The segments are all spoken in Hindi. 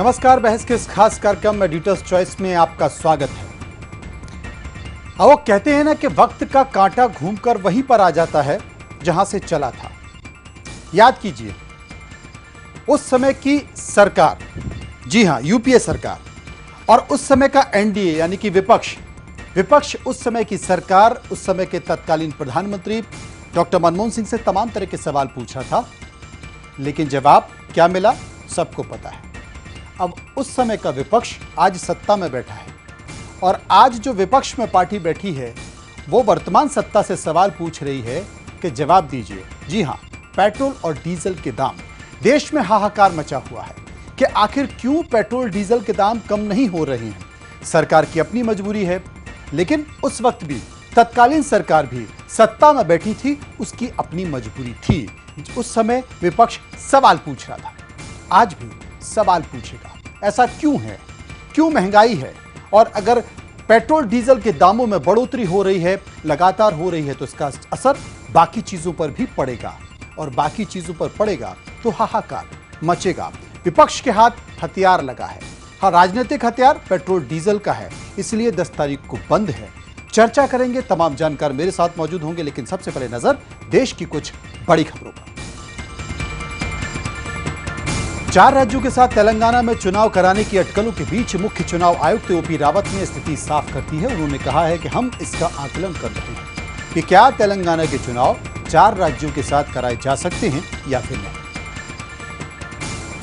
नमस्कार बहस के इस खास कार्यक्रम में एडिटर्स चॉइस में आपका स्वागत है अब वो कहते हैं ना कि वक्त का कांटा घूमकर वहीं पर आ जाता है जहां से चला था याद कीजिए उस समय की सरकार जी हां यूपीए सरकार और उस समय का एनडीए यानी कि विपक्ष विपक्ष उस समय की सरकार उस समय के तत्कालीन प्रधानमंत्री डॉक्टर मनमोहन सिंह से तमाम तरह के सवाल पूछा था लेकिन जवाब क्या मिला सबको पता है अब उस समय का विपक्ष आज सत्ता में बैठा है और आज जो विपक्ष में पार्टी बैठी है वो वर्तमान सत्ता से सवाल पूछ रही है कि जवाब दीजिए जी हाँ पेट्रोल और डीजल के दाम देश में हाहाकार मचा हुआ है कि आखिर क्यों पेट्रोल डीजल के दाम कम नहीं हो रहे हैं सरकार की अपनी मजबूरी है लेकिन उस वक्त भी तत्कालीन सरकार भी सत्ता में बैठी थी उसकी अपनी मजबूरी थी उस समय विपक्ष सवाल पूछ रहा था आज भी सवाल पूछेगा ऐसा क्यों है क्यों महंगाई है और अगर पेट्रोल डीजल के दामों में बढ़ोतरी हो रही है लगातार हो रही है तो इसका असर बाकी चीज़ों पर भी पड़ेगा और बाकी चीज़ों पर पड़ेगा तो हाहाकार मचेगा विपक्ष के हाथ हथियार लगा है हाँ राजनीतिक हथियार पेट्रोल डीजल का है इसलिए दस तारीख को बंद है चर्चा करेंगे तमाम जानकार मेरे साथ मौजूद होंगे लेकिन सबसे पहले नजर देश की कुछ बड़ी खबरों पर चार राज्यों के साथ तेलंगाना में चुनाव कराने की अटकलों के बीच मुख्य चुनाव आयुक्त ओपी रावत ने स्थिति साफ कर दी है उन्होंने कहा है कि हम इसका आकलन कर रहे हैं कि क्या तेलंगाना के चुनाव चार राज्यों के साथ कराए जा सकते हैं या फिर नहीं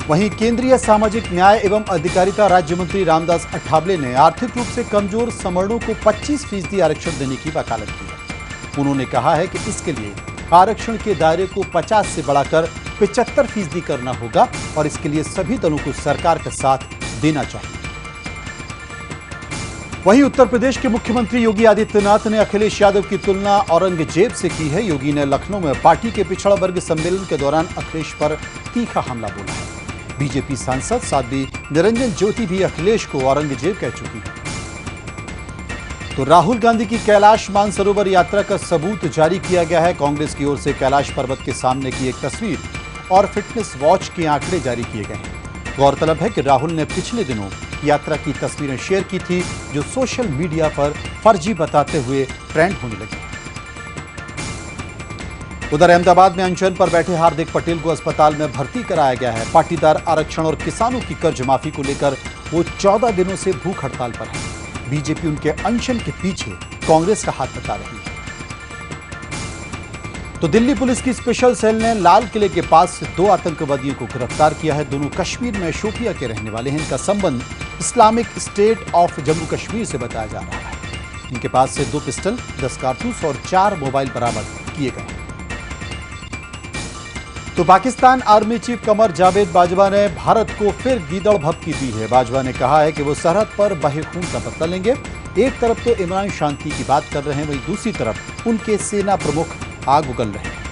वहीं केंद्रीय सामाजिक न्याय एवं अधिकारिता राज्य मंत्री रामदास अठावले ने आर्थिक रूप से कमजोर समर्णों को 25 फीसदी आरक्षण देने की वकालत की उन्होंने कहा है कि इसके लिए आरक्षण के दायरे को 50 से बढ़ाकर पिचहत्तर फीसदी करना होगा और इसके लिए सभी दलों को सरकार का साथ देना चाहिए वहीं उत्तर प्रदेश के मुख्यमंत्री योगी आदित्यनाथ ने अखिलेश यादव की तुलना औरंगजेब से की है योगी ने लखनऊ में पार्टी के पिछड़ा वर्ग सम्मेलन के दौरान अखिलेश पर तीखा हमला बोला है बीजेपी सांसद साध्वी निरंजन ज्योति भी अखिलेश को औरंगजेब कह चुकी है तो राहुल गांधी की कैलाश मानसरोवर यात्रा का सबूत जारी किया गया है कांग्रेस की ओर से कैलाश पर्वत के सामने की एक तस्वीर और फिटनेस वॉच के आंकड़े जारी किए गए हैं गौरतलब है कि राहुल ने पिछले दिनों यात्रा की तस्वीरें शेयर की थी जो सोशल मीडिया पर फर्जी बताते हुए ट्रेंड होने लगी उधर अहमदाबाद में अनशन पर बैठे हार्दिक पटेल को अस्पताल में भर्ती कराया गया है पाटीदार आरक्षण और किसानों की कर्ज माफी को लेकर वो चौदह दिनों से भूख हड़ताल पर है बीजेपी उनके अनशन के पीछे कांग्रेस का हाथ बता रही है तो दिल्ली पुलिस की स्पेशल सेल ने लाल किले के पास से दो आतंकवादियों को गिरफ्तार किया है दोनों कश्मीर में शोपिया के रहने वाले हैं इनका संबंध Islamic State of Jammu Kashmir से बताया जा रहा है इनके पास से दो पिस्टल दस कारतूस और चार मोबाइल बरामद किए गए तो पाकिस्तान आर्मी चीफ कमर जावेद बाजवा ने भारत को फिर गीदड़ भपकी दी है बाजवा ने कहा है कि वो सरहद पर बहे खून का पत्ता लेंगे एक तरफ तो इमरान शांति की बात कर रहे हैं वहीं दूसरी तरफ उनके सेना प्रमुख आग उगल रहे हैं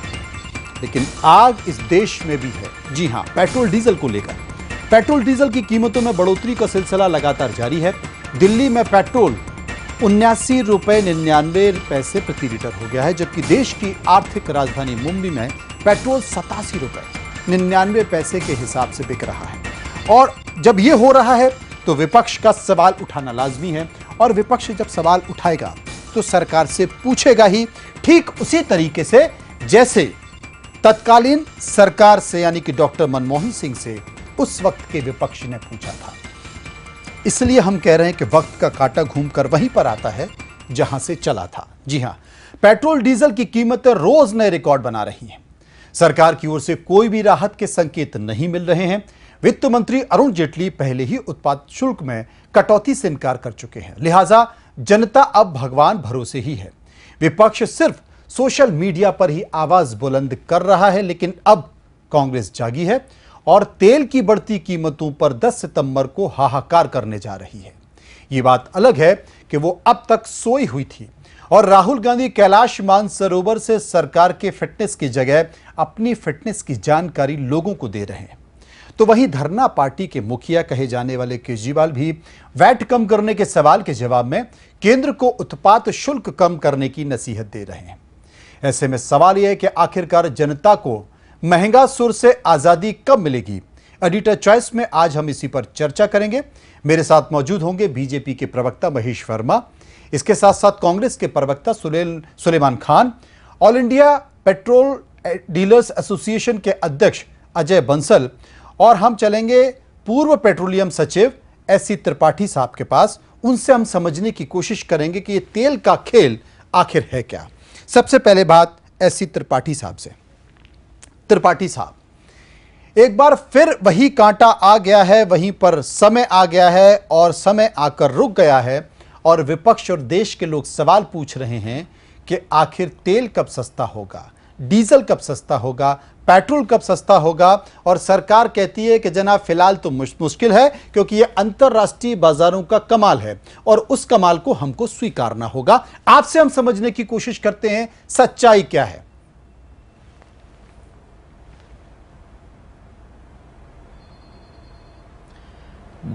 लेकिन आग इस देश में भी है जी हाँ पेट्रोल डीजल को लेकर पेट्रोल डीजल की कीमतों में बढ़ोतरी का सिलसिला लगातार जारी है दिल्ली में पेट्रोल उन्यासी रुपये निन्यानवे पैसे प्रति लीटर हो गया है जबकि देश की आर्थिक राजधानी मुंबई में पेट्रोल सतासी रुपये निन्यानवे पैसे के हिसाब से बिक रहा है और जब ये हो रहा है तो विपक्ष का सवाल उठाना लाजमी है और विपक्ष जब सवाल उठाएगा तो सरकार से पूछेगा ही ठीक उसी तरीके से जैसे तत्कालीन सरकार से यानी कि डॉक्टर मनमोहन सिंह से उस वक्त के विपक्ष ने पूछा था इसलिए हम कह रहे हैं कि वक्त का कांटा घूमकर वहीं पर आता है जहां से चला था जी हां पेट्रोल डीजल की कीमतें रोज नए रिकॉर्ड बना रही हैं सरकार की ओर से कोई भी राहत के संकेत नहीं मिल रहे हैं वित्त मंत्री अरुण जेटली पहले ही उत्पाद शुल्क में कटौती से इनकार कर चुके हैं लिहाजा जनता अब भगवान भरोसे ही है विपक्ष सिर्फ सोशल मीडिया पर ही आवाज बुलंद कर रहा है लेकिन अब कांग्रेस जागी है और तेल की बढ़ती कीमतों पर 10 सितंबर को हाहाकार करने जा रही है ये बात अलग है कि वो अब तक सोई हुई थी और राहुल गांधी कैलाश मानसरोवर से सरकार के फिटनेस की जगह अपनी फिटनेस की जानकारी लोगों को दे रहे हैं तो वहीं धरना पार्टी के मुखिया कहे जाने वाले केजरीवाल भी वैट कम करने के सवाल के जवाब में केंद्र को उत्पाद शुल्क कम करने की नसीहत दे रहे हैं ऐसे में सवाल यह है कि आखिरकार जनता को महंगा सुर से आजादी कब मिलेगी एडिटर चॉइस में आज हम इसी पर चर्चा करेंगे मेरे साथ मौजूद होंगे बीजेपी के प्रवक्ता महेश वर्मा इसके साथ साथ कांग्रेस के प्रवक्ता सुलेल Suleman Khan all India petrol dealers association के अध्यक्ष अजय बंसल और हम चलेंगे पूर्व पेट्रोलियम सचिव एस सी त्रिपाठी साहब के पास उनसे हम समझने की कोशिश करेंगे कि ये तेल का खेल आखिर है क्या सबसे पहले बात एस सी त्रिपाठी साहब से त्रिपाठी साहब एक बार फिर वही कांटा आ गया है वहीं पर समय आ गया है और समय आकर रुक गया है और विपक्ष और देश के लोग सवाल पूछ रहे हैं कि आखिर तेल कब सस्ता होगा डीजल कब सस्ता होगा पेट्रोल कब सस्ता होगा और सरकार कहती है कि जनाब फिलहाल तो मुश्किल है क्योंकि ये अंतर्राष्ट्रीय बाजारों का कमाल है और उस कमाल को हमको स्वीकारना होगा आपसे हम समझने की कोशिश करते हैं सच्चाई क्या है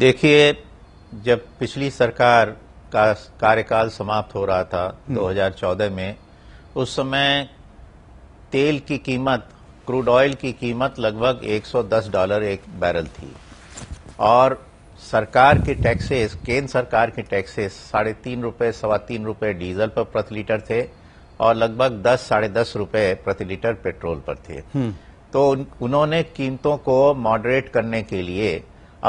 देखिए जब पिछली सरकार का कार्यकाल समाप्त हो रहा था 2014 हम्म। में उस समय तेल की कीमत क्रूड ऑयल की कीमत लगभग 110 डॉलर एक बैरल थी और सरकार की टैक्सेस केंद्र सरकार की टैक्सेस साढ़े तीन रुपये सवा तीन रुपये डीजल पर प्रति लीटर थे और लगभग दस साढ़े दस रुपये प्रति लीटर पेट्रोल पर थे हम्म। तो उन्होंने कीमतों को मॉडरेट करने के लिए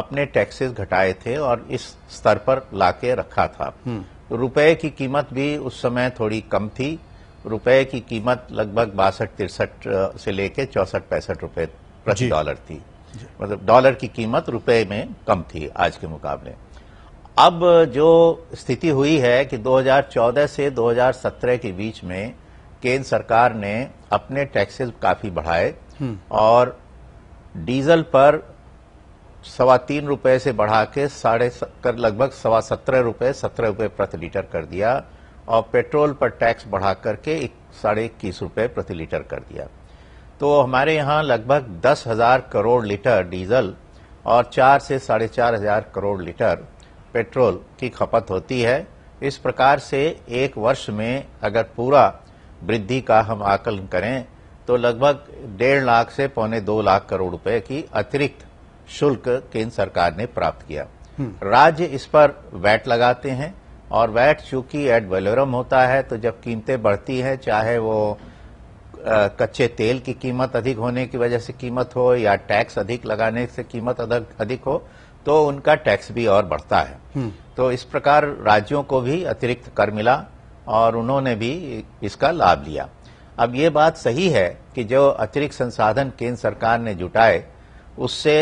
अपने टैक्सेस घटाए थे और इस स्तर पर लाके रखा था हम्म। रुपए की कीमत भी उस समय थोड़ी कम थी रुपए की कीमत लगभग बासठ तिरसठ से लेकर चौसठ पैंसठ रुपए प्रति डॉलर थी मतलब डॉलर की कीमत रुपए में कम थी आज के मुकाबले अब जो स्थिति हुई है कि 2014 से 2017 के बीच में केंद्र सरकार ने अपने टैक्सेस काफी बढ़ाए हम्म। और डीजल पर सवा तीन रुपए से बढ़ा के साढ़े कर लगभग सवा सत्रह रुपए सत्रह रुपए प्रति लीटर कर दिया और पेट्रोल पर टैक्स बढ़ा करके एक साढ़े इक्कीस रूपये प्रति लीटर कर दिया तो हमारे यहाँ लगभग दस हजार करोड़ लीटर डीजल और चार से साढ़े चार हजार करोड़ लीटर पेट्रोल की खपत होती है इस प्रकार से एक वर्ष में अगर पूरा वृद्धि का हम आकलन करें तो लगभग डेढ़ लाख से पौने दो लाख करोड़ रूपये की अतिरिक्त शुल्क केंद्र सरकार ने प्राप्त किया हम्म। राज्य इस पर वैट लगाते हैं और वैट चूंकि एड वेलोरम होता है तो जब कीमतें बढ़ती हैं चाहे वो आ, कच्चे तेल की कीमत अधिक होने की वजह से कीमत हो या टैक्स अधिक लगाने से कीमत अधिक हो तो उनका टैक्स भी और बढ़ता है हम्म। तो इस प्रकार राज्यों को भी अतिरिक्त कर मिला और उन्होंने भी इसका लाभ लिया अब ये बात सही है कि जो अतिरिक्त संसाधन केंद्र सरकार ने जुटाए उससे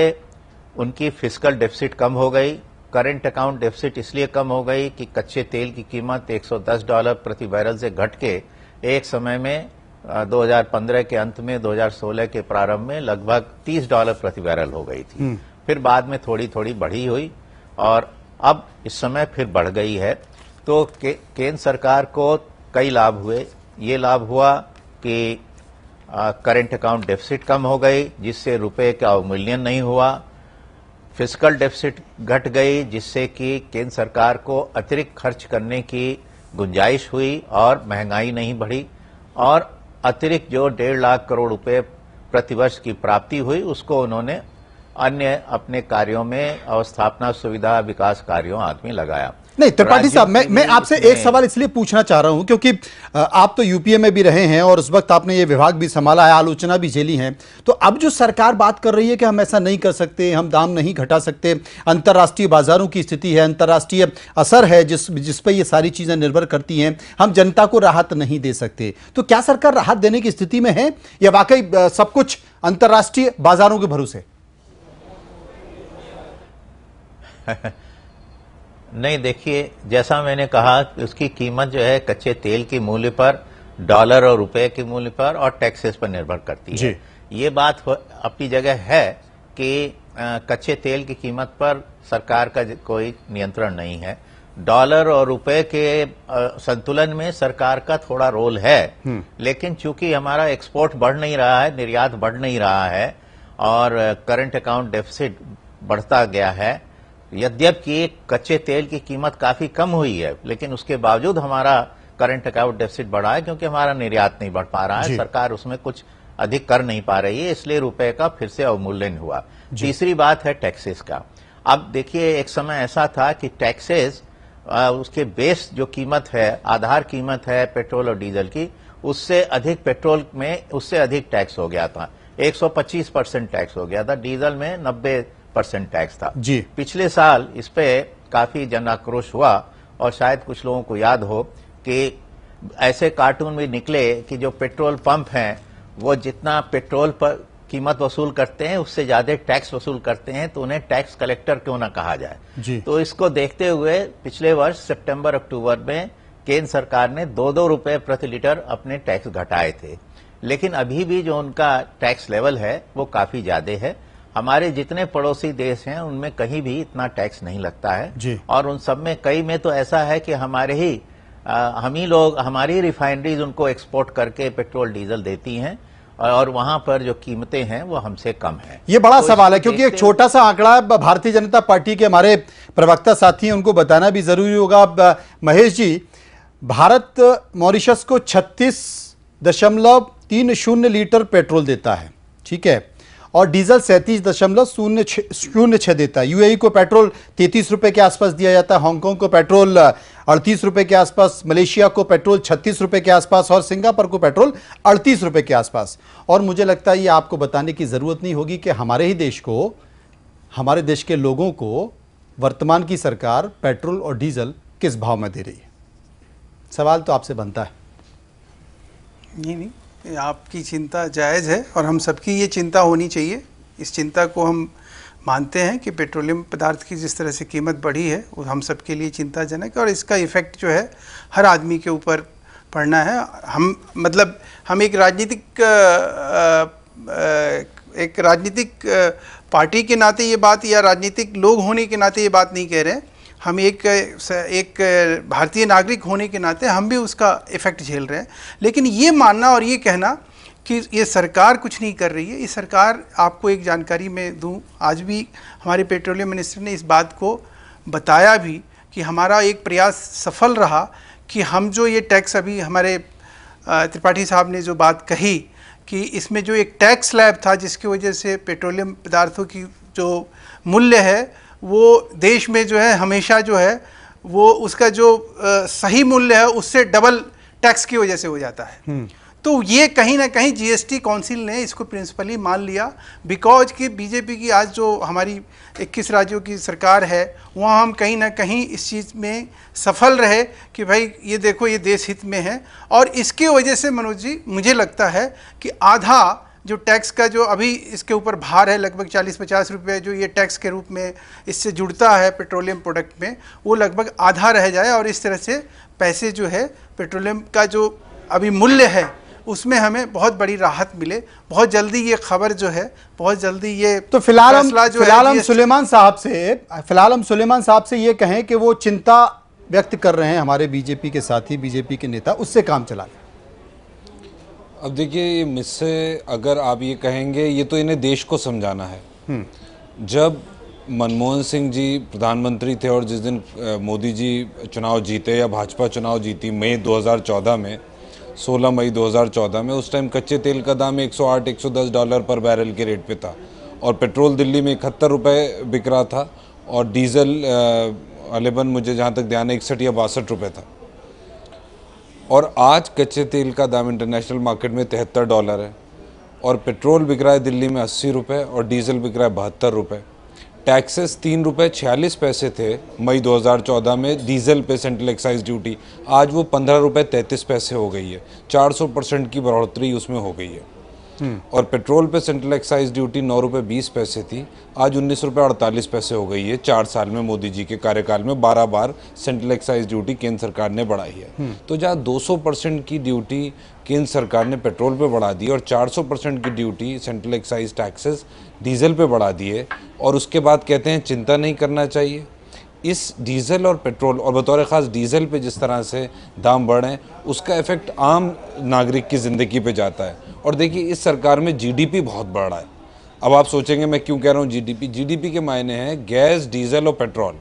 उनकी फिजिकल डेफिसिट कम हो गई करंट अकाउंट डेफिसिट इसलिए कम हो गई कि कच्चे तेल की कीमत 110 डॉलर प्रति बैरल से घट के एक समय में 2015 के अंत में 2016 के प्रारंभ में लगभग 30 डॉलर प्रति बैरल हो गई थी हम्म। फिर बाद में थोड़ी थोड़ी बढ़ी हुई और अब इस समय फिर बढ़ गई है तो के, केंद्र सरकार को कई लाभ हुए ये लाभ हुआ कि करंट अकाउंट डेफिसिट कम हो गई जिससे रुपए का अवमूल्यन नहीं हुआ फिजिकल डेफिसिट घट गई जिससे कि केंद्र सरकार को अतिरिक्त खर्च करने की गुंजाइश हुई और महंगाई नहीं बढ़ी और अतिरिक्त जो डेढ़ लाख करोड़ रुपए प्रतिवर्ष की प्राप्ति हुई उसको उन्होंने अन्य अपने कार्यों में अवस्थापना सुविधा विकास कार्यों आदमी लगाया नहीं त्रिपाठी साहब मैं मैं आपसे एक सवाल इसलिए पूछना चाह रहा हूं क्योंकि आप तो यूपीए में भी रहे हैं और उस वक्त आपने ये विभाग भी संभाला है आलोचना भी झेली है तो अब जो सरकार बात कर रही है कि हम ऐसा नहीं कर सकते हम दाम नहीं घटा सकते अंतर्राष्ट्रीय बाजारों की स्थिति है अंतर्राष्ट्रीय असर है जिस जिस पर ये सारी चीज़ें निर्भर करती हैं हम जनता को राहत नहीं दे सकते तो क्या सरकार राहत देने की स्थिति में है या वाकई सब कुछ अंतर्राष्ट्रीय बाजारों के भरोसे नहीं देखिए जैसा मैंने कहा उसकी कीमत जो है कच्चे तेल के मूल्य पर डॉलर और रुपए के मूल्य पर और टैक्सेस पर निर्भर करती है ये बात अपनी जगह है कि कच्चे तेल की कीमत पर सरकार का कोई नियंत्रण नहीं है डॉलर और रुपए के संतुलन में सरकार का थोड़ा रोल है हम्म। लेकिन चूंकि हमारा एक्सपोर्ट बढ़ नहीं रहा है निर्यात बढ़ नहीं रहा है और करंट अकाउंट डेफिसिट बढ़ता गया है यद्यपि कच्चे तेल की कीमत काफी कम हुई है लेकिन उसके बावजूद हमारा करंट अकाउंट डेफिसिट बढ़ा है क्योंकि हमारा निर्यात नहीं बढ़ पा रहा है सरकार उसमें कुछ अधिक कर नहीं पा रही है इसलिए रुपए का फिर से अवमूल्यन हुआ तीसरी बात है टैक्सेस का अब देखिए एक समय ऐसा था कि टैक्सेस उसके बेस जो कीमत है आधार कीमत है पेट्रोल और डीजल की उससे अधिक पेट्रोल में उससे अधिक टैक्स हो गया था 125 परसेंट टैक्स हो गया था डीजल में 90 परसेंट टैक्स था जी पिछले साल इस पे काफी जन आक्रोश हुआ और शायद कुछ लोगों को याद हो कि ऐसे कार्टून भी निकले कि जो पेट्रोल पंप हैं वो जितना पेट्रोल पर कीमत वसूल करते हैं उससे ज्यादा टैक्स वसूल करते हैं तो उन्हें टैक्स कलेक्टर क्यों ना कहा जाए तो इसको देखते हुए पिछले वर्ष सितंबर अक्टूबर में केंद्र सरकार ने दो दो रुपए प्रति लीटर अपने टैक्स घटाए थे लेकिन अभी भी जो उनका टैक्स लेवल है वो काफी ज्यादा है हमारे जितने पड़ोसी देश हैं उनमें कहीं भी इतना टैक्स नहीं लगता है और उन सब में कई में तो ऐसा है कि हमारे ही आ, हम ही लोग हमारी रिफाइनरीज उनको एक्सपोर्ट करके पेट्रोल डीजल देती हैं और वहां पर जो कीमतें हैं वो हमसे कम है ये बड़ा तो सवाल है क्योंकि एक छोटा सा आंकड़ा भारतीय जनता पार्टी के हमारे प्रवक्ता साथी हैं उनको बताना भी जरूरी होगा महेश जी भारत मॉरिशस को छत्तीस दशमलव तीन शून्य लीटर पेट्रोल देता है ठीक है और डीजल सैंतीस दशमलव शून्य शून्य छः देता है यूएई को पेट्रोल तैंतीस रुपये के आसपास दिया जाता है हांगकांग को पेट्रोल अड़तीस रुपये के आसपास मलेशिया को पेट्रोल छत्तीस रुपये के आसपास और सिंगापुर को पेट्रोल अड़तीस रुपये के आसपास और मुझे लगता है ये आपको बताने की ज़रूरत नहीं होगी कि हमारे ही देश को हमारे देश के लोगों को वर्तमान की सरकार पेट्रोल और डीजल किस भाव में दे रही है सवाल तो आपसे बनता है नहीं नहीं आपकी चिंता जायज़ है और हम सबकी ये चिंता होनी चाहिए इस चिंता को हम मानते हैं कि पेट्रोलियम पदार्थ की जिस तरह से कीमत बढ़ी है वो हम सबके लिए चिंताजनक है और इसका इफ़ेक्ट जो है हर आदमी के ऊपर पड़ना है हम मतलब हम एक राजनीतिक एक राजनीतिक पार्टी के नाते ये बात या राजनीतिक लोग होने के नाते ये बात नहीं कह रहे हैं हम एक एक भारतीय नागरिक होने के नाते हम भी उसका इफेक्ट झेल रहे हैं लेकिन ये मानना और ये कहना कि ये सरकार कुछ नहीं कर रही है ये सरकार आपको एक जानकारी मैं दूं आज भी हमारे पेट्रोलियम मिनिस्टर ने इस बात को बताया भी कि हमारा एक प्रयास सफल रहा कि हम जो ये टैक्स अभी हमारे त्रिपाठी साहब ने जो बात कही कि इसमें जो एक टैक्स लैब था जिसकी वजह से पेट्रोलियम पदार्थों की जो मूल्य है वो देश में जो है हमेशा जो है वो उसका जो आ, सही मूल्य है उससे डबल टैक्स की वजह से हो जाता है हम्म। तो ये कहीं ना कहीं जीएसटी काउंसिल ने इसको प्रिंसिपली मान लिया बिकॉज कि बीजेपी की आज जो हमारी 21 राज्यों की सरकार है वहाँ हम कहीं ना कहीं इस चीज़ में सफल रहे कि भाई ये देखो ये देश हित में है और इसके वजह से मनोज जी मुझे लगता है कि आधा जो टैक्स का जो अभी इसके ऊपर भार है लगभग 40-50 रुपए जो ये टैक्स के रूप में इससे जुड़ता है पेट्रोलियम प्रोडक्ट में वो लगभग आधा रह जाए और इस तरह से पैसे जो है पेट्रोलियम का जो अभी मूल्य है उसमें हमें बहुत बड़ी राहत मिले बहुत जल्दी ये खबर जो है बहुत जल्दी ये तो फिलहाल हम फिलहाल हम सुलेमान साहब से फिलहाल हम सुलेमान साहब से ये कहें कि वो चिंता व्यक्त कर रहे हैं हमारे बीजेपी के साथी बीजेपी के नेता उससे काम चला अब देखिए ये मिससे अगर आप ये कहेंगे ये तो इन्हें देश को समझाना है हम्म। जब मनमोहन सिंह जी प्रधानमंत्री थे और जिस दिन मोदी जी चुनाव जीते या भाजपा चुनाव जीती मई 2014 में 16 मई 2014 में उस टाइम कच्चे तेल का दाम 108 110 डॉलर पर बैरल के रेट पे था और पेट्रोल दिल्ली में इकहत्तर रुपये बिक रहा था और डीजल अलेबन मुझे जहाँ तक ध्यान है इकसठ या बासठ रुपये था और आज कच्चे तेल का दाम इंटरनेशनल मार्केट में तिहत्तर डॉलर है और पेट्रोल बिक रहा है दिल्ली में अस्सी रुपये और डीजल बिक रहा है बहत्तर रुपये टैक्सेस तीन रुपये छियालीस पैसे थे मई 2014 में डीजल पे सेंट्रल एक्साइज ड्यूटी आज वो पंद्रह रुपये तैंतीस पैसे हो गई है चार सौ परसेंट की बढ़ोतरी उसमें हो गई है हम्म। और पेट्रोल पे सेंट्रल एक्साइज ड्यूटी नौ रुपये बीस पैसे थी आज उन्नीस रुपये अड़तालीस पैसे हो गई है चार साल में मोदी जी के कार्यकाल में बारह बार सेंट्रल एक्साइज ड्यूटी केंद्र सरकार ने बढ़ाई है हम्म। तो जहाँ दो सौ परसेंट की ड्यूटी केंद्र सरकार ने पेट्रोल पे बढ़ा दी और 400 परसेंट की duty central excise taxes diesel पे बढ़ा दिए और उसके बाद कहते हैं चिंता नहीं करना चाहिए इस डीजल और पेट्रोल और बतौर ख़ास डीजल पे जिस तरह से दाम बढ़े उसका इफ़ेक्ट आम नागरिक की ज़िंदगी पे जाता है और देखिए इस सरकार में जीडीपी बहुत बढ़ रहा है अब आप सोचेंगे मैं क्यों कह रहा हूँ जीडीपी जीडीपी के मायने हैं गैस डीजल और पेट्रोल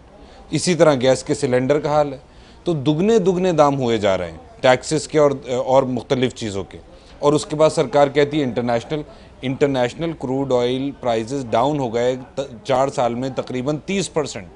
इसी तरह गैस के सिलेंडर का हाल है तो दुगने दुगने दाम हुए जा रहे हैं टैक्सेस के और और मुख्तलिफ चीज़ों के और उसके बाद सरकार कहती है international international crude oil prices down हो गए चार साल में तकरीबन तीस परसेंट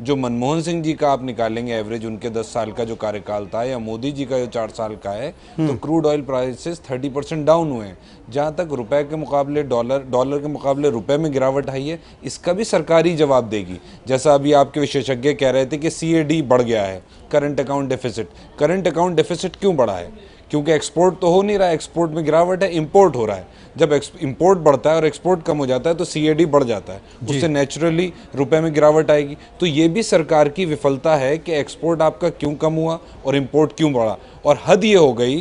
जो मनमोहन सिंह जी का आप निकालेंगे एवरेज उनके दस साल का जो कार्यकाल था या मोदी जी का जो चार साल का है तो crude oil prices thirty percent down हुए हैं जहाँ तक रुपए के मुकाबले डॉलर डॉलर के मुकाबले रुपए में गिरावट आई है इसका भी सरकार ही जवाब देगी जैसा अभी आपके विशेषज्ञ कह रहे थे कि सी बढ़ गया है current account deficit current account deficit क्यों बढ़ा है क्योंकि एक्सपोर्ट तो हो नहीं रहा है एक्सपोर्ट में गिरावट है इम्पोर्ट हो रहा है जब इम्पोर्ट बढ़ता है और एक्सपोर्ट कम हो जाता है तो सीएडी बढ़ जाता है उससे नेचुरली रुपए में गिरावट आएगी तो ये भी सरकार की विफलता है कि एक्सपोर्ट आपका क्यों कम हुआ और इम्पोर्ट क्यों बढ़ा और हद ये हो गई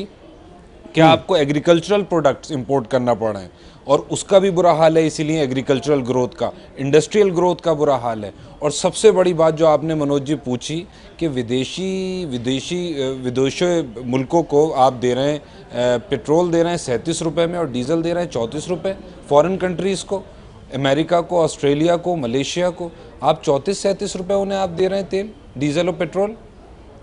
कि हम्म। आपको एग्रीकल्चरल प्रोडक्ट्स इम्पोर्ट करना पड़ रहे हैं और उसका भी बुरा हाल है इसीलिए एग्रीकल्चरल ग्रोथ का इंडस्ट्रियल ग्रोथ का बुरा हाल है और सबसे बड़ी बात जो आपने मनोज जी पूछी कि विदेशी विदेशी विदेशी मुल्कों को आप दे रहे हैं पेट्रोल दे रहे हैं सैंतीस रुपये में और डीजल दे रहे हैं चौंतीस रुपये फ़ॉरन कंट्रीज़ को अमेरिका को ऑस्ट्रेलिया को मलेशिया को आप चौंतीस सैंतीस रुपये उन्हें आप दे रहे हैं तेल डीजल और पेट्रोल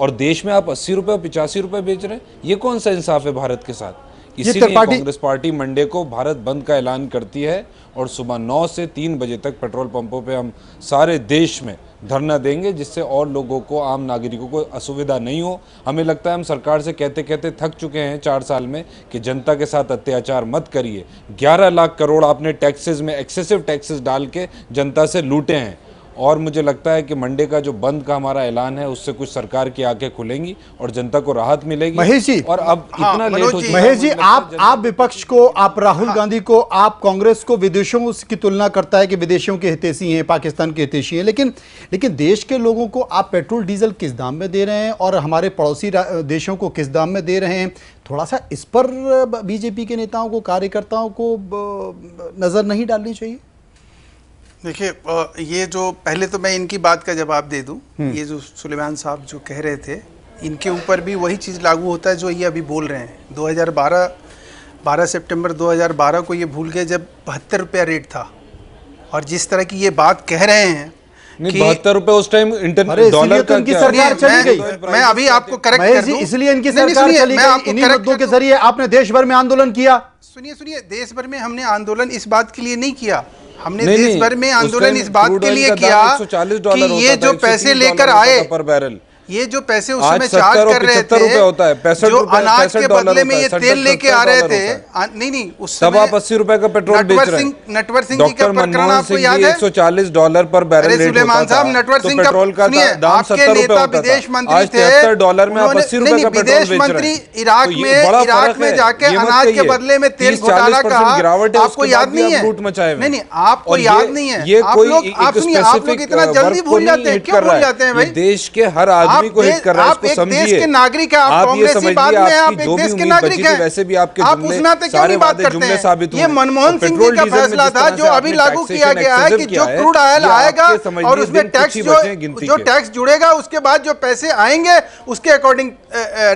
और देश में आप अस्सी रुपये और पिचासी रुपये बेच रहे हैं ये कौन सा इंसाफ है भारत के साथ इसीलिए कांग्रेस पार्टी मंडे को भारत बंद का ऐलान करती है और सुबह नौ से तीन बजे तक पेट्रोल पंपों पे हम सारे देश में धरना देंगे जिससे और लोगों को आम नागरिकों को असुविधा नहीं हो हमें लगता है हम सरकार से कहते कहते थक चुके हैं चार साल में कि जनता के साथ अत्याचार मत करिए 11 लाख करोड़ आपने टैक्सेस में एक्सेसिव टैक्सेस डाल के जनता से लूटे हैं और मुझे लगता है कि मंडे का जो बंद का हमारा ऐलान है उससे कुछ सरकार की आंखें खुलेंगी और जनता को राहत मिलेगी महेश जी और अब हाँ, इतना लेट हो महेश जी आप आप विपक्ष को आप राहुल हाँ, गांधी को आप कांग्रेस को विदेशों की तुलना करता है कि विदेशों के हितेशी हैं पाकिस्तान के हितेशी हैं लेकिन लेकिन देश के लोगों को आप पेट्रोल डीजल किस दाम में दे रहे हैं और हमारे पड़ोसी देशों को किस दाम में दे रहे हैं थोड़ा सा इस पर बीजेपी के नेताओं को कार्यकर्ताओं को नज़र नहीं डालनी चाहिए देखिए ये जो पहले तो मैं इनकी बात का जवाब दे दूं हम्म। ये जो सुलेमान साहब जो कह रहे थे इनके ऊपर भी वही चीज़ लागू होता है जो ये अभी बोल रहे हैं 2012 12 सितंबर 2012 को ये भूल गए जब बहत्तर रुपया रेट था और जिस तरह की ये बात कह रहे हैं बहत्तर रुपए उस टाइम इंटरनेट डॉलर इनकी सरकार चली गई तो, मैं अभी आपको करेक्ट कर दूं इसलिए इनकी सरकार चली गई इन्हीं मुद्दों के जरिए आपने देश भर में आंदोलन किया सुनिए सुनिए देश भर में हमने आंदोलन इस बात के लिए नहीं किया हमने देश भर में आंदोलन इस बात के लिए किया कि ये जो पैसे लेकर आए पर बैरल ये जो पैसे उस समय चार्ज कर रहे थे होता है पैसठ जो अनाज के बदले में ये तेल लेके आ रहे थे नहीं नहीं उस समय आप अस्सी रुपए का पेट्रोल बेच रहे हैं नटवर सिंह जी का प्रकरण आपको याद है 140 डॉलर पर बैरल रेट सुलेमान साहब नटवर तो सिंह का पेट्रोल का दाम सत्तर रुपए होता विदेश मंत्री थे डॉलर में आप अस्सी रुपए का पेट्रोल बेच रहे हैं इराक तो में इराक में जाके अनाज के बदले में तेल घोटाला का गिरावट आपको याद नहीं है लूट मचाए नहीं नहीं आपको याद नहीं है ये कोई आप लोग इतना जल्दी भूल जाते हैं क्यों भूल जाते हैं भाई देश के हर आदमी आदमी को हिट कर रहा है आप एक देश के नागरिक हैं आप कांग्रेसी बाद में आप एक देश के नागरिक हैं वैसे भी आपके आप सारे वादे जुमले साबित हुए हैं ये मनमोहन सिंह जी का फैसला था जो अभी लागू किया गया है कि जो क्रूड ऑयल आएगा और उसमें टैक्स जो जो टैक्स जुड़ेगा उसके बाद जो पैसे आएंगे उसके अकॉर्डिंग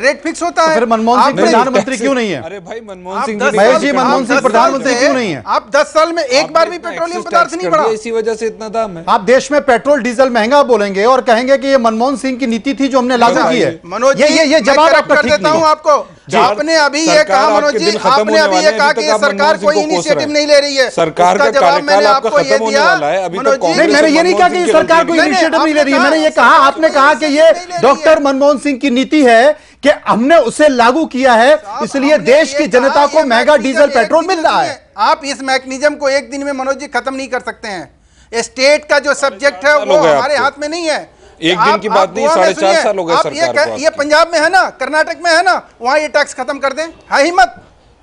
रेट फिक्स होता तो है मनमोहन सिंह प्रधानमंत्री क्यों नहीं है अरे भाई मनमोहन सिंह जी मनमोहन सिंह प्रधानमंत्री क्यों नहीं है आप दस साल में एक बार भी पेट्रोलियम पदार्थ नहीं बढ़ा इसी वजह से इतना दाम है आप देश में पेट्रोल डीजल महंगा बोलेंगे और कहेंगे कि ये मनमोहन सिंह की नीति नीति थी जो हमने लागू की है मनोज ये ये ये जवाब आपका ठीक नहीं आपको आपने अभी ये कहा मनोज जी आपने अभी ये कहा कि सरकार कोई इनिशिएटिव नहीं ले रही है सरकार का जवाब मैंने आपको तो ये दिया मनोज जी नहीं मैंने ये नहीं कहा कि सरकार कोई इनिशिएटिव नहीं ले रही है मैंने ये कहा आपने कहा कि ये डॉक्टर मनमोहन सिंह की नीति है कि हमने उसे लागू किया है इसलिए देश की जनता को महंगा डीजल पेट्रोल मिल रहा है आप इस मैकेनिज्म को एक दिन में मनोज जी खत्म नहीं कर सकते हैं स्टेट का जो सब्जेक्ट है वो हमारे हाथ में नहीं है एक दिन की बात नहीं साढ़े चार साल हो गए सरकार ये, पंजाब में है ना कर्नाटक में है ना वहाँ ये टैक्स खत्म कर दे है हिम्मत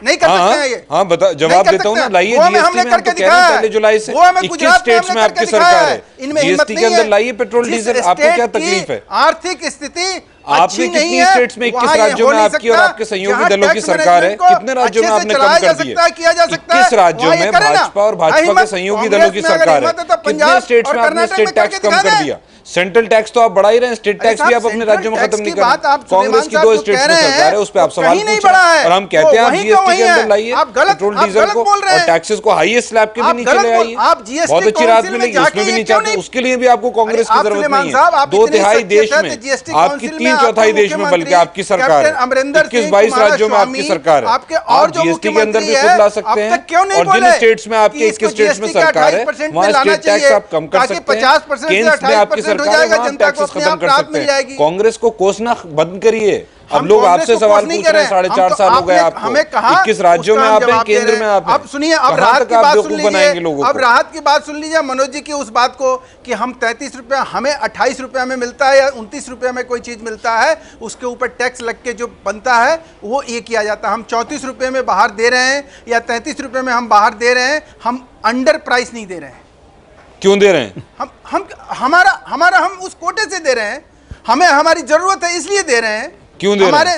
नहीं कर हाँ, सकते हाँ, हैं ये हाँ बता जवाब देता हूँ ना लाइए हमने करके तो दिखाया पहले जुलाई से इक्कीस स्टेट्स में आपकी सरकार है इनमें जीएसटी के अंदर लाइए पेट्रोल डीजल आपको क्या तकलीफ है आर्थिक स्थिति आपने कितनी स्टेट्स में इक्कीस राज्यों में आपकी और आपके सहयोगी दलों की सरकार है कितने राज्यों में आपने कम कर दिया इक्कीस राज्यों में भाजपा और भाजपा के सहयोगी दलों की सरकार है तो कितने स्टेट्स में आपने स्टेट टैक्स कम कर दिया सेंट्रल टैक्स तो आप बढ़ा ही रहे हैं स्टेट टैक्स भी आप अपने राज्यों में खत्म नहीं कर कांग्रेस की दो स्टेट में सरकार है उस पर आप सवाल और हम कहते हैं आप जीएसटी के अंदर लाइए पेट्रोल डीजल को और टैक्सेस को हाईएस्ट स्लैब के भी नीचे ले आइए बहुत अच्छी राहत मिलेगी उसमें भी नीचे उसके लिए भी आपको कांग्रेस की जरूरत नहीं है दो तिहाई देश में आपकी तीन तीन चौथाई देश में बल्कि आपकी सरकार अमरिंदर किस बाईस राज्यों में आपकी सरकार है आपके और जीएसटी के अंदर भी खुद ला सकते हैं क्यों नहीं और जिन स्टेट्स में आपके इक्कीस स्टेट्स में सरकार है वहाँ स्टेट टैक्स आप कम कर सकते हैं पचास परसेंट आपकी सरकार है खत्म कर सकते हैं कांग्रेस को कोसना बंद करिए अब लोग आपसे सवाल पूछ रहे हैं साढ़े चार तो साल हो गए आपको हमें कहा किस राज्यों में आप केंद्र में आप अब सुनिए अब राहत की बात सुन लीजिए अब राहत की बात सुन लीजिए मनोज जी की उस बात को कि हम तैतीस रुपया हमें अट्ठाईस रुपया में मिलता है या उनतीस रुपया में कोई चीज़ मिलता है उसके ऊपर टैक्स लग के जो बनता है वो ये किया जाता है हम चौंतीस रुपये में बाहर दे रहे हैं या तैंतीस रुपये में हम बाहर दे रहे हैं हम अंडर प्राइस नहीं दे रहे हैं क्यों दे रहे हैं हम हम हमारा हमारा हम उस कोटे से दे रहे हैं हमें हमारी ज़रूरत है इसलिए दे रहे हैं क्यों दे हमारे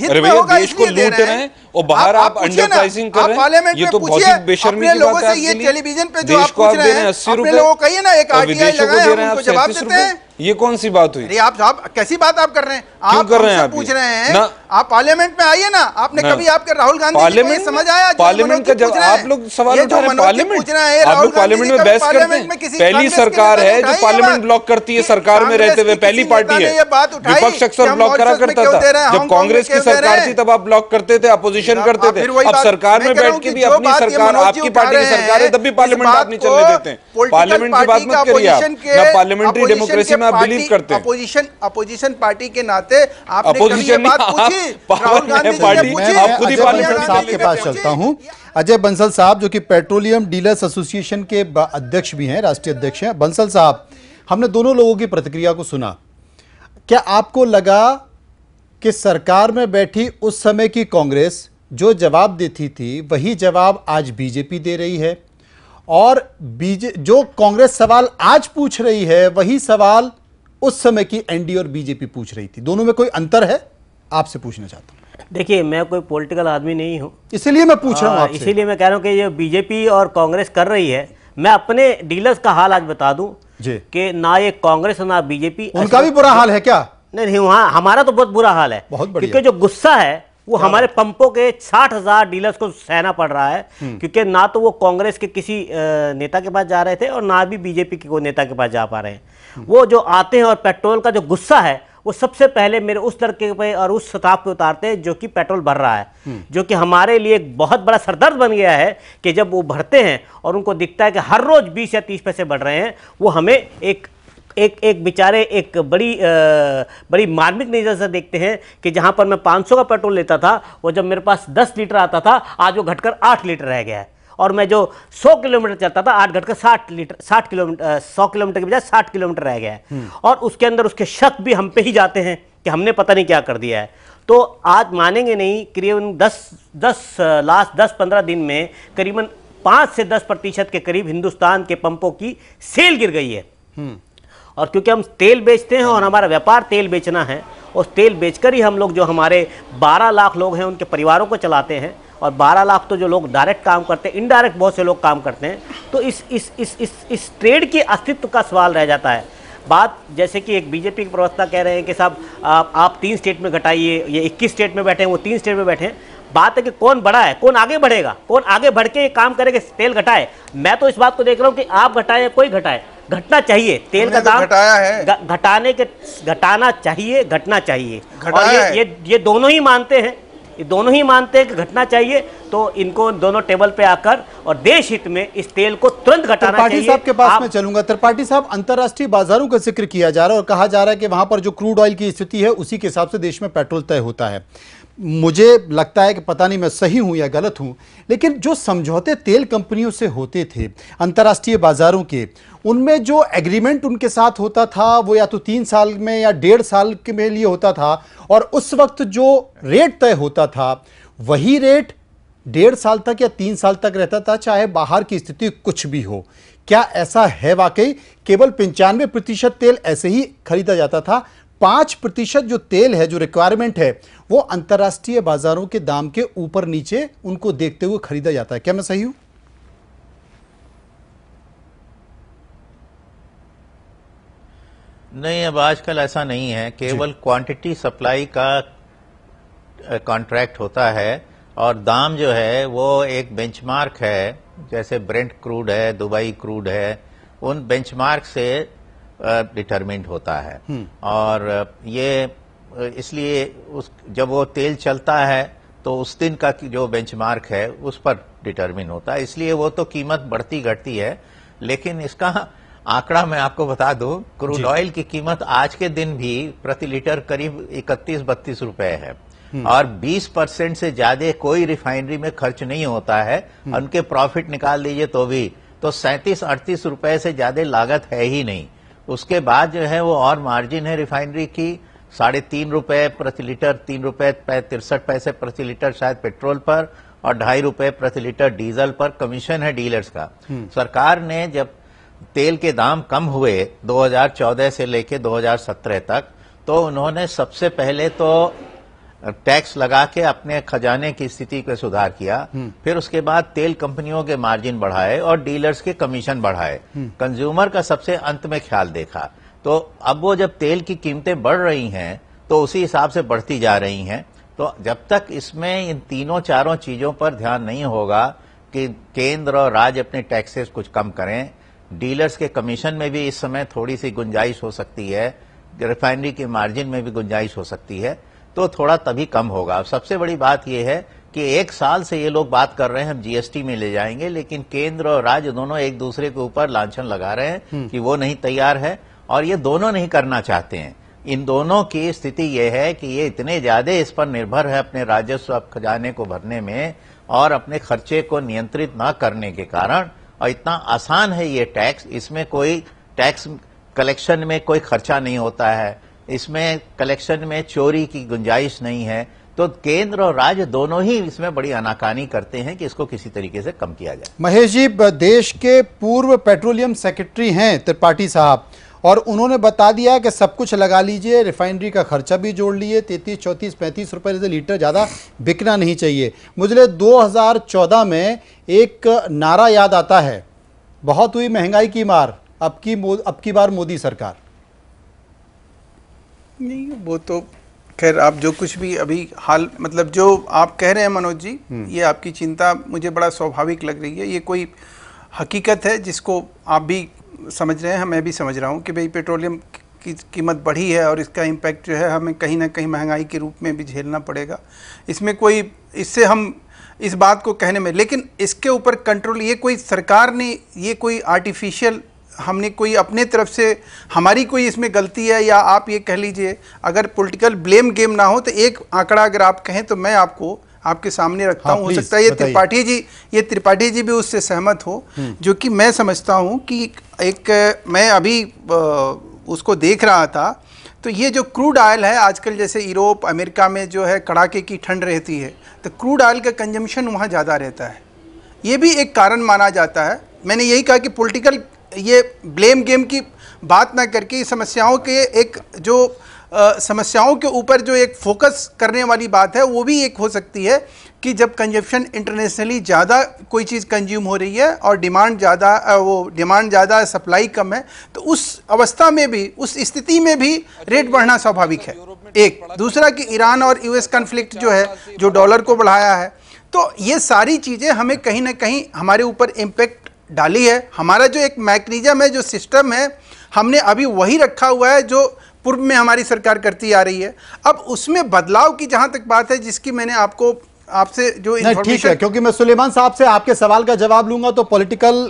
हित में होगा देश को लूट रहे हैं और बाहर आप, अंडरप्राइसिंग कर रहे हैं ये तो बहुत ही बेशर्मी की बात है ये टेलीविजन पे जो आप पूछ रहे हैं अस्सी रुपए लोगों को कहिए ना एक आरटीआई लगाए हम उनको जवाब देते हैं ये कौन सी बात हुई आप साहब कैसी बात आप कर रहे हैं आप कर रहे हैं पूछ रहे हैं आप पार्लियामेंट में आइए ना आपने कभी आपके राहुल गांधी पार्लियामेंट समझ आया पार्लियामेंट का जब आप लोग सवाल उठा रहे हैं तो पार्लियामेंट आप लोग पार्लियामेंट में बहस करते हैं पहली सरकार है जो पार्लियामेंट ब्लॉक करती है सरकार में रहते हुए पहली पार्टी है विपक्ष अक्सर ब्लॉक करा करता था जब कांग्रेस की सरकार थी तब आप ब्लॉक करते थे अपोजिशन करते थे अब सरकार में बैठ के भी अपनी सरकार आपकी पार्टी की सरकार है तब भी पार्लियामेंट आप नहीं चलने देते पार्लियामेंट की बात मत करिए आप पार्लियामेंट्री डेमोक्रेसी में बिलीव करते हैं अपोजिशन अपोजिशन पार्टी के नाते आपने अपोजिशन बात पूछी राहुल गांधी पार्टी मैं खुद ही पार्लियामेंट साहब के पास चलता हूँ अजय बंसल साहब जो कि पेट्रोलियम डीलर्स एसोसिएशन के अध्यक्ष भी हैं राष्ट्रीय अध्यक्ष हैं बंसल साहब हमने दोनों लोगों की प्रतिक्रिया को सुना क्या आपको लगा कि सरकार में बैठी उस समय की कांग्रेस जो जवाब देती थी वही जवाब आज बीजेपी दे रही है और बीजे जो कांग्रेस सवाल आज पूछ रही है वही सवाल उस समय की एनडीए और बीजेपी पूछ रही थी दोनों में कोई अंतर है आपसे पूछना चाहता हूँ देखिए मैं कोई पॉलिटिकल आदमी नहीं हूँ इसीलिए मैं पूछ रहा हूँ हाँ, इसीलिए मैं कह रहा हूँ कि ये बीजेपी और कांग्रेस कर रही है मैं अपने डीलर्स का हाल आज बता दूँ कि ना ये कांग्रेस ना बीजेपी उनका भी बुरा हाल है क्या नहीं नहीं वहाँ हमारा तो बहुत बुरा हाल है बहुत क्योंकि जो गुस्सा है वो हाँ। हमारे पंपों के साठ हजार डीलर्स को सहना पड़ रहा है हम्म। क्योंकि ना तो वो कांग्रेस के किसी नेता के पास जा रहे थे और ना भी बीजेपी के कोई नेता के पास जा पा रहे हैं हम्म। वो जो आते हैं और पेट्रोल का जो गुस्सा है वो सबसे पहले मेरे उस लड़के पे और उस सताप पे उतारते हैं जो कि पेट्रोल भर रहा है हम्म। जो कि हमारे लिए एक बहुत बड़ा सरदर्द बन गया है कि जब वो भरते हैं और उनको दिखता है कि हर रोज़ बीस या तीस पैसे बढ़ रहे हैं वो हमें एक एक एक बेचारे एक बड़ी आ, बड़ी मार्मिक नज़र से देखते हैं कि जहाँ पर मैं 500 का पेट्रोल लेता था वो जब मेरे पास 10 लीटर आता था आज वो घटकर 8 लीटर रह गया है और मैं जो 100 किलोमीटर चलता था आठ घटकर 60 लीटर 60 किलोमीटर 100 किलोमीटर के बजाय 60 किलोमीटर रह गया है हम्म। और उसके अंदर उसके शक भी हम पे ही जाते हैं कि हमने पता नहीं क्या कर दिया है तो आज मानेंगे नहीं करीबन दस दस लास्ट दस पंद्रह दिन में करीबन पाँच से दस प्रतिशत के करीब हिंदुस्तान के पंपों की सेल गिर गई है हम्म। और क्योंकि हम तेल बेचते हैं और हमारा व्यापार तेल बेचना है और तेल बेचकर ही हम लोग जो हमारे 12 लाख लोग हैं उनके परिवारों को चलाते हैं और 12 लाख तो जो लोग डायरेक्ट काम करते हैं इनडायरेक्ट बहुत से लोग काम करते हैं तो इस इस इस इस इस ट्रेड के अस्तित्व का सवाल रह जाता है बात जैसे कि एक बीजेपी के प्रवक्ता कह रहे हैं कि साहब आप, आप तीन स्टेट में घटाइए ये इक्कीस स्टेट में बैठे हैं वो तीन स्टेट में बैठे हैं बात है कि कौन बड़ा है कौन आगे बढ़ेगा कौन आगे बढ़ के काम करेगा तेल घटाए मैं तो इस बात को देख रहा हूँ कि आप घटाए कोई घटाए घटना चाहिए तेल का तो दाम घटाया है घटाने के घटाना चाहिए घटना चाहिए और ये, ये ये दोनों ही मानते हैं ये दोनों ही मानते हैं कि घटना चाहिए तो इनको दोनों टेबल पे आकर और देश हित में इस तेल को तुरंत घटाना त्रिपाठी साहब के पास आप... मैं चलूंगा त्रिपाठी साहब अंतर्राष्ट्रीय बाजारों का जिक्र किया जा रहा है और कहा जा रहा है कि वहां पर जो क्रूड ऑयल की स्थिति है उसी के हिसाब से देश में पेट्रोल तय होता है मुझे लगता है कि पता नहीं मैं सही हूं या गलत हूं लेकिन जो समझौते तेल कंपनियों से होते थे अंतर्राष्ट्रीय बाज़ारों के उनमें जो एग्रीमेंट उनके साथ होता था वो या तो तीन साल में या डेढ़ साल के में लिए होता था और उस वक्त जो रेट तय होता था वही रेट डेढ़ साल तक या तीन साल तक रहता था चाहे बाहर की स्थिति कुछ भी हो क्या ऐसा है वाकई केवल पंचानवे प्रतिशत तेल ऐसे ही खरीदा जाता था पाँच प्रतिशत जो तेल है जो रिक्वायरमेंट है वो अंतर्राष्ट्रीय बाजारों के दाम के ऊपर नीचे उनको देखते हुए खरीदा जाता है क्या मैं सही हूँ नहीं अब आजकल ऐसा नहीं है केवल क्वांटिटी सप्लाई का कॉन्ट्रैक्ट होता है और दाम जो है वो एक बेंचमार्क है जैसे ब्रेंट क्रूड है दुबई क्रूड है उन बेंचमार्क से डिटरमिंड होता है हम्म। और ये इसलिए उस जब वो तेल चलता है तो उस दिन का जो बेंचमार्क है उस पर डिटरमिन होता है इसलिए वो तो कीमत बढ़ती घटती है लेकिन इसका आंकड़ा मैं आपको बता दूं क्रूड ऑयल की कीमत आज के दिन भी प्रति लीटर करीब इकतीस बत्तीस रूपये है हम्म। और 20 परसेंट से ज्यादा कोई रिफाइनरी में खर्च नहीं होता है हम्म। उनके प्रॉफिट निकाल दीजिए तो भी तो सैंतीस अड़तीस रूपये से ज्यादा लागत है ही नहीं उसके बाद जो है वो और मार्जिन है रिफाइनरी की साढ़े तीन रूपये प्रति लीटर तीन रूपये तिरसठ पैसे प्रति लीटर शायद पेट्रोल पर और ढाई रूपये प्रति लीटर डीजल पर कमीशन है डीलर्स का हम्म। सरकार ने जब तेल के दाम कम हुए 2014 से लेकर 2017 तक तो उन्होंने सबसे पहले तो टैक्स लगा के अपने खजाने की स्थिति को सुधार किया हम्म। फिर उसके बाद तेल कंपनियों के मार्जिन बढ़ाए और डीलर्स के कमीशन बढ़ाए हम्म। कंज्यूमर का सबसे अंत में ख्याल देखा तो अब वो जब तेल की कीमतें बढ़ रही हैं तो उसी हिसाब से बढ़ती जा रही हैं तो जब तक इसमें इन तीनों चारों चीजों पर ध्यान नहीं होगा कि केंद्र और राज्य अपने टैक्सेस कुछ कम करें डीलर्स के कमीशन में भी इस समय थोड़ी सी गुंजाइश हो सकती है रिफाइनरी के मार्जिन में भी गुंजाइश हो सकती है तो थोड़ा तभी कम होगा सबसे बड़ी बात यह है कि एक साल से ये लोग बात कर रहे हैं हम जीएसटी में ले जाएंगे लेकिन केंद्र और राज्य दोनों एक दूसरे के ऊपर लाछन लगा रहे हैं हम्म। कि वो नहीं तैयार है और ये दोनों नहीं करना चाहते हैं इन दोनों की स्थिति ये है कि ये इतने ज्यादा इस पर निर्भर है अपने राजस्व खजाने को भरने में और अपने खर्चे को नियंत्रित न करने के कारण और इतना आसान है ये टैक्स इसमें कोई टैक्स कलेक्शन में कोई खर्चा नहीं होता है इसमें कलेक्शन में चोरी की गुंजाइश नहीं है तो केंद्र और राज्य दोनों ही इसमें बड़ी आनाकानी करते हैं कि इसको किसी तरीके से कम किया जाए महेश जी देश के पूर्व पेट्रोलियम सेक्रेटरी हैं त्रिपाठी साहब और उन्होंने बता दिया कि सब कुछ लगा लीजिए रिफाइनरी का खर्चा भी जोड़ लिए तैतीस चौंतीस पैंतीस रुपये से लीटर ज़्यादा बिकना नहीं चाहिए मुझे चौदह में एक नारा याद आता है बहुत हुई महंगाई की मार अब की अब की बार मोदी सरकार नहीं वो तो खैर आप जो कुछ भी अभी हाल मतलब जो आप कह रहे हैं मनोज जी हम्म। ये आपकी चिंता मुझे बड़ा स्वाभाविक लग रही है ये कोई हकीकत है जिसको आप भी समझ रहे हैं मैं भी समझ रहा हूँ कि भाई पेट्रोलियम की कीमत बढ़ी है और इसका इम्पैक्ट जो है हमें कहीं ना कहीं महंगाई के रूप में भी झेलना पड़ेगा इसमें कोई इससे हम इस बात को कहने में लेकिन इसके ऊपर कंट्रोल ये कोई सरकार ने ये कोई आर्टिफिशियल हमने कोई अपने तरफ से हमारी कोई इसमें गलती है या आप ये कह लीजिए अगर पॉलिटिकल ब्लेम गेम ना हो तो एक आंकड़ा अगर आप कहें तो मैं आपको आपके सामने रखता हाँ, हूँ हो सकता है ये त्रिपाठी जी ये त्रिपाठी जी भी उससे सहमत हो हम्म। जो कि मैं समझता हूँ कि एक मैं अभी उसको देख रहा था तो ये जो क्रूड ऑयल है आजकल जैसे यूरोप अमेरिका में जो है कड़ाके की ठंड रहती है तो क्रूड ऑयल का कंजम्पशन वहाँ ज़्यादा रहता है ये भी एक कारण माना जाता है मैंने यही कहा कि पॉलिटिकल ये ब्लेम गेम की बात ना करके समस्याओं के एक जो आ, समस्याओं के ऊपर जो एक फोकस करने वाली बात है वो भी एक हो सकती है कि जब कंजप्शन इंटरनेशनली ज़्यादा कोई चीज़ कंज्यूम हो रही है और डिमांड ज़्यादा वो डिमांड ज़्यादा है सप्लाई कम है तो उस अवस्था में भी उस स्थिति में भी रेट बढ़ना स्वाभाविक है एक दूसरा कि ईरान और यूएस कन्फ्लिक्ट जो है जो डॉलर को बढ़ाया है तो ये सारी चीज़ें हमें कहीं ना कहीं हमारे ऊपर इम्पेक्ट डाली है हमारा जो एक मैकनिज़म है जो सिस्टम है हमने अभी वही रखा हुआ है जो पूर्व में हमारी सरकार करती आ रही है अब उसमें बदलाव की जहाँ तक बात है जिसकी मैंने आपको आपसे जो ठीक है क्योंकि मैं सुलेमान साहब से आपके सवाल का जवाब लूंगा तो पॉलिटिकल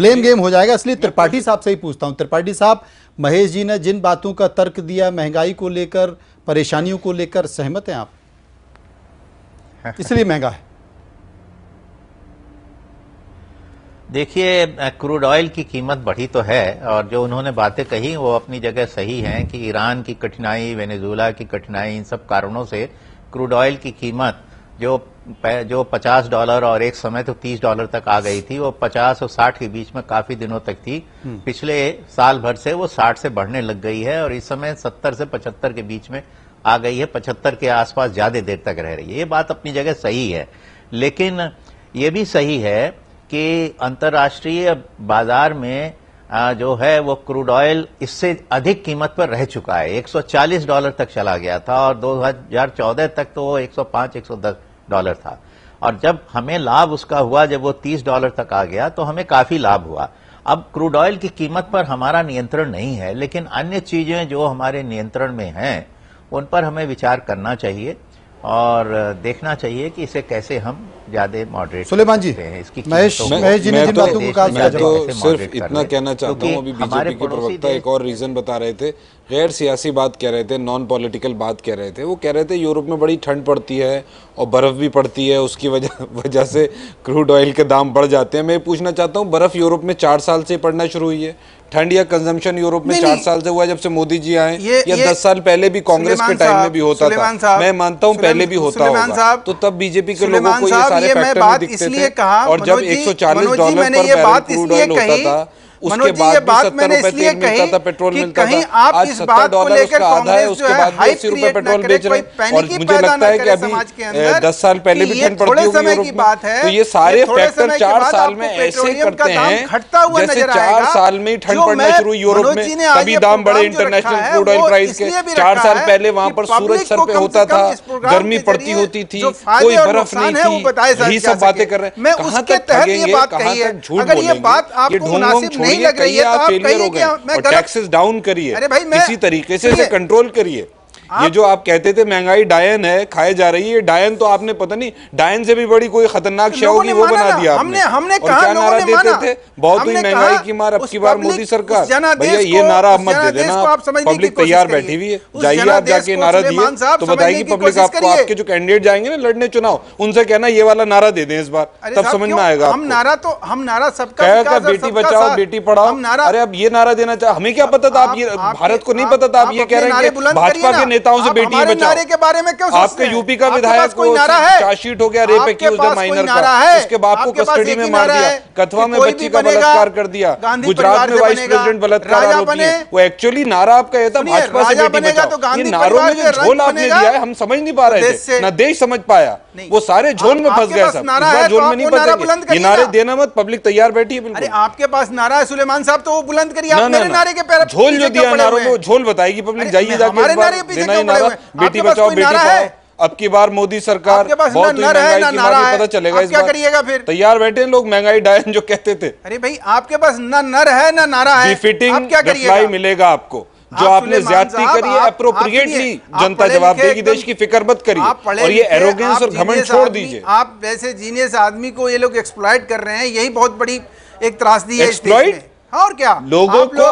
ब्लेम गेम हो जाएगा इसलिए त्रिपाठी साहब से ही पूछता हूं त्रिपाठी साहब महेश जी ने जिन बातों का तर्क दिया महंगाई को लेकर परेशानियों को लेकर सहमत हैं आप इसलिए महंगा है देखिए क्रूड ऑयल की कीमत बढ़ी तो है और जो उन्होंने बातें कही वो अपनी जगह सही हैं कि ईरान की कठिनाई वेनेजुला की कठिनाई इन सब कारणों से क्रूड ऑयल की कीमत जो जो 50 डॉलर और एक समय तो 30 डॉलर तक आ गई थी वो 50 और 60 के बीच में काफी दिनों तक थी हम्म। पिछले साल भर से वो 60 से बढ़ने लग गई है और इस समय 70 से 75 के बीच में आ गई है 75 के आसपास ज्यादा देर तक रह रही है ये बात अपनी जगह सही है लेकिन ये भी सही है कि अंतर्राष्ट्रीय बाजार में जो है वो क्रूड ऑयल इससे अधिक कीमत पर रह चुका है 140 डॉलर तक चला गया था और 2014 तक तो वो 105 110 डॉलर था और जब हमें लाभ उसका हुआ जब वो 30 डॉलर तक आ गया तो हमें काफी लाभ हुआ अब क्रूड ऑयल की कीमत पर हमारा नियंत्रण नहीं है लेकिन अन्य चीजें जो हमारे नियंत्रण में हैं उन पर हमें विचार करना चाहिए और देखना चाहिए कि इसे कैसे हम ज्यादा मॉडरेट सुलेमान जी इसकी महेश महेश जी ने जिन तो- बातों को कहा मैं तो सिर्फ इतना कहना चाहता हूँ अभी बीजेपी के प्रवक्ता एक और रीजन बता रहे थे गैर सियासी बात कह रहे थे नॉन पॉलिटिकल बात कह रहे थे वो कह रहे थे यूरोप में बड़ी ठंड पड़ती है और बर्फ़ भी पड़ती है उसकी वजह वजह से क्रूड ऑयल के दाम बढ़ जाते हैं मैं पूछना चाहता हूँ बर्फ़ यूरोप में चार साल से पड़ना शुरू हुई है ठंड या कंजम्पशन यूरोप में चार साल से हुआ जब से मोदी जी आए या दस साल पहले भी कांग्रेस के टाइम में भी होता था मैं मानता हूँ पहले भी होता होगा तो तब बीजेपी के लोगों को ये सारे फैक्टर दिखते थे और जब 140 डॉलर पर बैरल क्रूड ऑयल होता था उसके बाद सत्तर रुपए तेल मिलता था पेट्रोल मिलता था आज सत्तर डॉलर उसका आधा है उसके बाद भी अस्सी रुपए पेट्रोल बेच रहे और मुझे लगता है कि अभी दस साल पहले भी ठंड पड़ती होगी यूरोप में तो ये सारे फैक्टर चार साल में ऐसे करते हैं जैसे चार साल में ही ठंड पड़ना शुरू यूरोप में तभी दाम बढ़े इंटरनेशनल क्रूड ऑयल प्राइस के चार साल पहले वहाँ पर सूरज सर पे होता था गर्मी पड़ती होती थी कोई बर्फ नहीं थी यही सब बातें कर रहे हैं कहाँ तक ठगेंगे कहाँ तक झूठ बोलेंगे ये ढोंग छोड़ नहीं लग रही है तो आप कहिए कि मैं टैक्सेस डाउन करिए अरे भाई किसी तरीके से कंट्रोल करिए ये जो आप कहते थे महंगाई डायन है खाए जा रही है डायन तो आपने पता नहीं डायन से भी बड़ी कोई खतरनाक शय होगी वो बना दिया हमने हमने कहा नारा देते थे बहुत हुई महंगाई की मार अब की बार मोदी सरकार भैया ये नारा आप मत दे देना पब्लिक तैयार बैठी हुई है जाइए आप जाके नारा दिए तो बताएगी पब्लिक आपको आपके जो कैंडिडेट जाएंगे ना लड़ने चुनाव उनसे कहना ये वाला नारा दे दें इस बार तब समझ में आएगा हम नारा तो हम नारा सबका बेटी बचाओ बेटी पढ़ाओ अरे अब ये नारा देना चाहे हमें क्या पता था आप ये भारत को नहीं पता था आप ये कह रहे हैं भाजपा के नेताओं से बेटी बचाओ नारे के बारे में क्यों आपके यूपी का विधायक कोई नारा है चार्जशीट हो गया रेप एक्यूज माइनर का उसके बाप को कस्टडी में मार दिया कथवा में बच्ची का बलात्कार कर दिया गुजरात में वाइस प्रेसिडेंट बलात्कार आरोपी है वो एक्चुअली नारा आपका यह था भाजपा से बेटी बचाओ तो ये नारों में जो झोल आपने दिया है हम समझ नहीं पा रहे थे ना देश समझ पाया वो सारे झोल में फंस गए सब तो झोल में नहीं फंसा ये नारे देना मत पब्लिक तैयार बैठी है आपके पास नारा है सुलेमान साहब तो वो बुलंद करिए झोल जो दिया नारों को झोल बताएगी पब्लिक जाइए जाके नहीं नारा बेटी बचाओ बेटी पढ़ाओ अब की बार मोदी सरकार बहुत ही महंगाई की में पता चलेगा इस क्या करिएगा फिर तैयार बैठे हैं लोग महंगाई डायन जो कहते थे अरे भाई आपके पास ना नर है ना नारा है फिटिंग रिप्लाई मिलेगा आपको जो आप आपने ज्यादा करी है अप्रोप्रिएटली जनता जवाब देगी देश की फिक्र मत करिए और ये एरोगेंस और घमंड छोड़ दीजिए आप वैसे जीनियस आदमी को ये लोग एक्सप्लॉइट कर रहे हैं यही बहुत बड़ी एक त्रासदी है एक्सप्लॉइट और क्या लोगों आप लो, को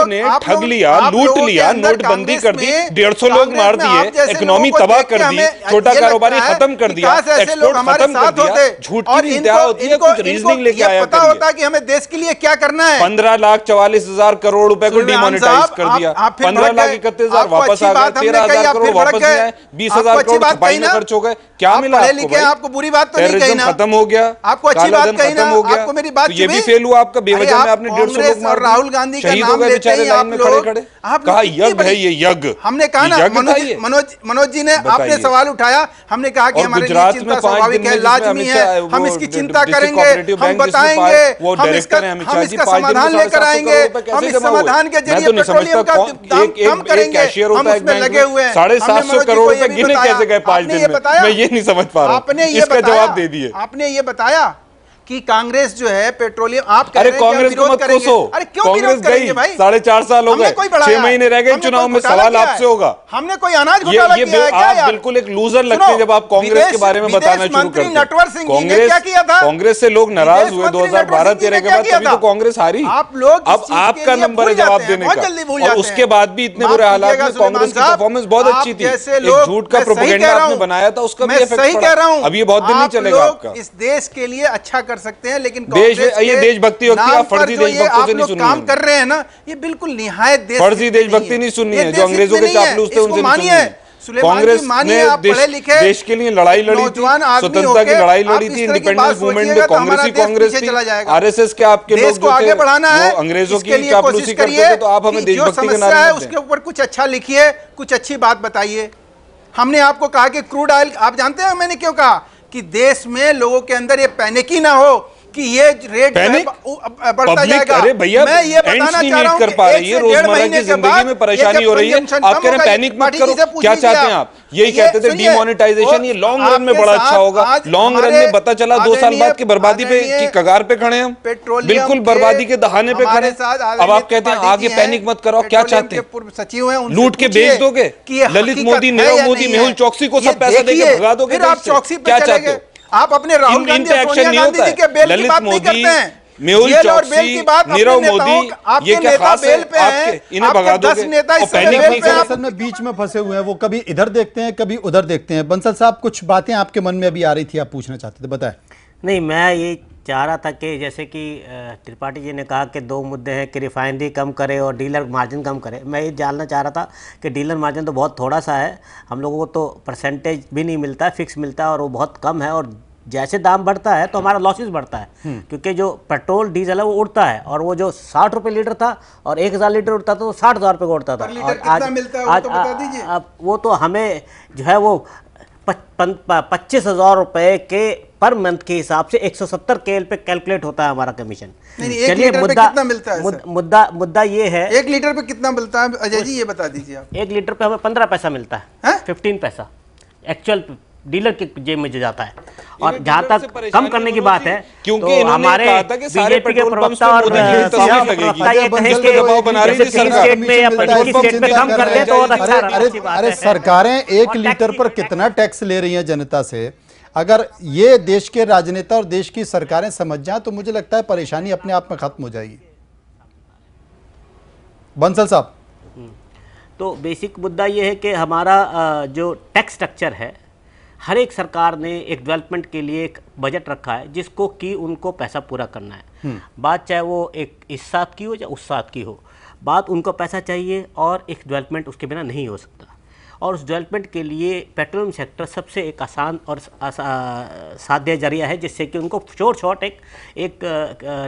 आपने आप ठग लिया लूट लिया नोटबंदी कर दी डेढ़ सौ लोग मार दिए इकोनॉमी तबाह कर दी छोटा कारोबारी खत्म कर दिया एक्सपोर्ट खत्म कर दिया झूठ की इंतहा होती है कुछ रीजनिंग लेके आया पता होता कि हमें देश के लिए क्या करना है पंद्रह लाख चवालीस हजार करोड़ रुपए को डिमोनिटाइज कर दिया पंद्रह लाख इकतीस हजार वापस आ गए तेरह हजार करोड़ वापस आए बीस हजार करोड़ में खर्च हो गए क्या मिला लिखे आपको बुरी बात तो खत्म हो गया आपको अच्छी बात खत्म हो गया मेरी बात ये भी फेल हुआ आपका बेवजह में आपने डेढ़ कांग्रेस और राहुल गांधी का नाम लेते हैं आप लोग आप कहा यज्ञ है ये यज्ञ हमने कहा ना मनोज मनोज मनोज जी ने आपने सवाल उठाया हमने कहा कि हमारे लिए चिंता स्वाभाविक है लाजमी है हम इसकी चिंता करेंगे हम बताएंगे हम इसका हम इसका समाधान लेकर आएंगे हम इस समाधान के तो जरिए पेट्रोलियम का दाम कम करेंगे हम उसमें लगे हुए हैं साढ़े सात सौ करोड़ गिने कैसे गए पांच दिन में मैं ये नहीं समझ पा रहा आपने ये जवाब दे दिए आपने ये बताया कि कांग्रेस जो है पेट्रोलियम आप कह अरे कांग्रेस को मत कोसो अरे क्यों कांग्रेस गई भाई साढ़े चार साल हो गए छह महीने रह गए चुनाव में सवाल आपसे होगा हमने कोई अनाज घोटाला किया है आप बिल्कुल एक लूजर लगते हैं जब आप कांग्रेस के बारे में बताना शुरू करते नटवर सिंह कांग्रेस क्या किया था कांग्रेस से लोग नाराज हुए बारह तेरह के बाद तभी तो कांग्रेस हारी आप लोग अब आपका नंबर है जवाब देने का उसके बाद भी इतने बुरे हालात में कांग्रेस की परफॉर्मेंस बहुत अच्छी थी झूठ का प्रोपेगेंडा आपने बनाया था उसका भी इफेक्ट पड़ा अब ये बहुत दिन नहीं चलेगा आपका इस देश के लिए अच्छा कर कर सकते हैं लेकिन देश ये देशभक्ति होती है फर्जी देशभक्ति से नहीं सुन काम कर रहे हैं ना ये बिल्कुल निहायत देश फर्जी देशभक्ति नहीं सुननी है जो अंग्रेजों के चापलूस थे उनसे है कांग्रेस ने देश, लिखे देश के लिए लड़ाई लड़ी थी स्वतंत्रता की लड़ाई लड़ी थी इंडिपेंडेंस मूवमेंट में तो कांग्रेस ही कांग्रेस थी आरएसएस के आपके लोग जो आगे बढ़ाना है अंग्रेजों की चापलूसी करते थे तो आप हमें देशभक्ति के नारे उसके ऊपर कुछ अच्छा लिखिए कुछ अच्छी बात बताइए हमने आपको कहा कि क्रूड ऑयल आप जानते हैं मैंने क्यों कहा कि देश में लोगों के अंदर ये ही ना हो कि ये रेट बढ़ता जाएगा मैं ये बताना चाह रहा हो रही है आप कह रहे पैनिक मत करो क्या चाहते हैं आप यही कहते थे डिमोनेटाइजेशन तो ये लॉन्ग रन में बड़ा अच्छा होगा लॉन्ग रन में पता चला दो साल बाद की बर्बादी पे की कगार पे खड़े हम पेट्रोल बिल्कुल बर्बादी के दहाने पे खड़े अब आप कहते हैं आगे पैनिक मत करो क्या चाहते हैं सचिव है लूट के बेच दोगे ललित मोदी नीरव मोदी मेहुल चौकसी को सब पैसा देके भगा दोगे आप चौकसी क्या चाहते हो आप अपने राहुल गांधी सोनिया गांधी जी के बेल की बात नहीं करते हैं मेहुल चौकसी नीरव मोदी आपके नेता बेल पे आपके इन्हें भगा दो नेता पैनिक नहीं कर असल में बीच में फंसे हुए हैं वो कभी इधर देखते हैं कभी उधर देखते हैं बंसल साहब कुछ बातें आपके मन में अभी आ रही थी आप पूछना चाहते थे बताएं नहीं मैं ये चाह रहा था कि जैसे कि त्रिपाठी जी ने कहा कि दो मुद्दे हैं कि रिफाइनरी कम करे और डीलर मार्जिन कम करे मैं ये जानना चाह रहा था कि डीलर मार्जिन तो बहुत थोड़ा सा है हम लोगों को तो परसेंटेज भी नहीं मिलता फिक्स मिलता है और वो बहुत कम है और जैसे दाम बढ़ता है तो हमारा लॉसेस बढ़ता है हम्म। क्योंकि जो पेट्रोल डीजल है वो उड़ता है और वो जो साठ रुपये लीटर था और एक हज़ार लीटर उड़ता था तो साठ हज़ार रुपये का उड़ता था और आज मिलता है तो आज तो बता आ, आ, वो तो हमें जो है वो पच्चीस हज़ार रुपए के पर मंथ के हिसाब से 170 केल पे कैलकुलेट होता है हमारा कमीशन चलिए मुद्दा मिलता है मुद्दा, मुद्दा मुद्दा ये है एक लीटर पे कितना मिलता है अजय जी ये बता दीजिए आप एक लीटर पे हमें पंद्रह पैसा मिलता है फिफ्टीन पैसा एक्चुअल डीलर के जेब में जाता है और जहाँ तक कम करने की बात है क्योंकि तो हमारे बीजेपी के प्रवक्ता और सरकारें एक लीटर पर कितना टैक्स ले रही है जनता से अगर ये देश के राजनेता और देश की सरकारें समझ जाए तो मुझे लगता है परेशानी अपने आप में खत्म हो जाएगी बंसल साहब हम्म। तो बेसिक मुद्दा ये है कि हमारा जो टैक्स स्ट्रक्चर है हर एक सरकार ने एक डेवलपमेंट के लिए एक बजट रखा है जिसको कि उनको पैसा पूरा करना है हम्म। बात चाहे वो एक इस साथ की हो या उस साथ की हो बात उनको पैसा चाहिए और एक डेवलपमेंट उसके बिना नहीं हो सकता और उस डेवलपमेंट के लिए पेट्रोलियम सेक्टर सबसे एक आसान और साध्य जरिया है जिससे कि उनको शोर शॉर्ट एक एक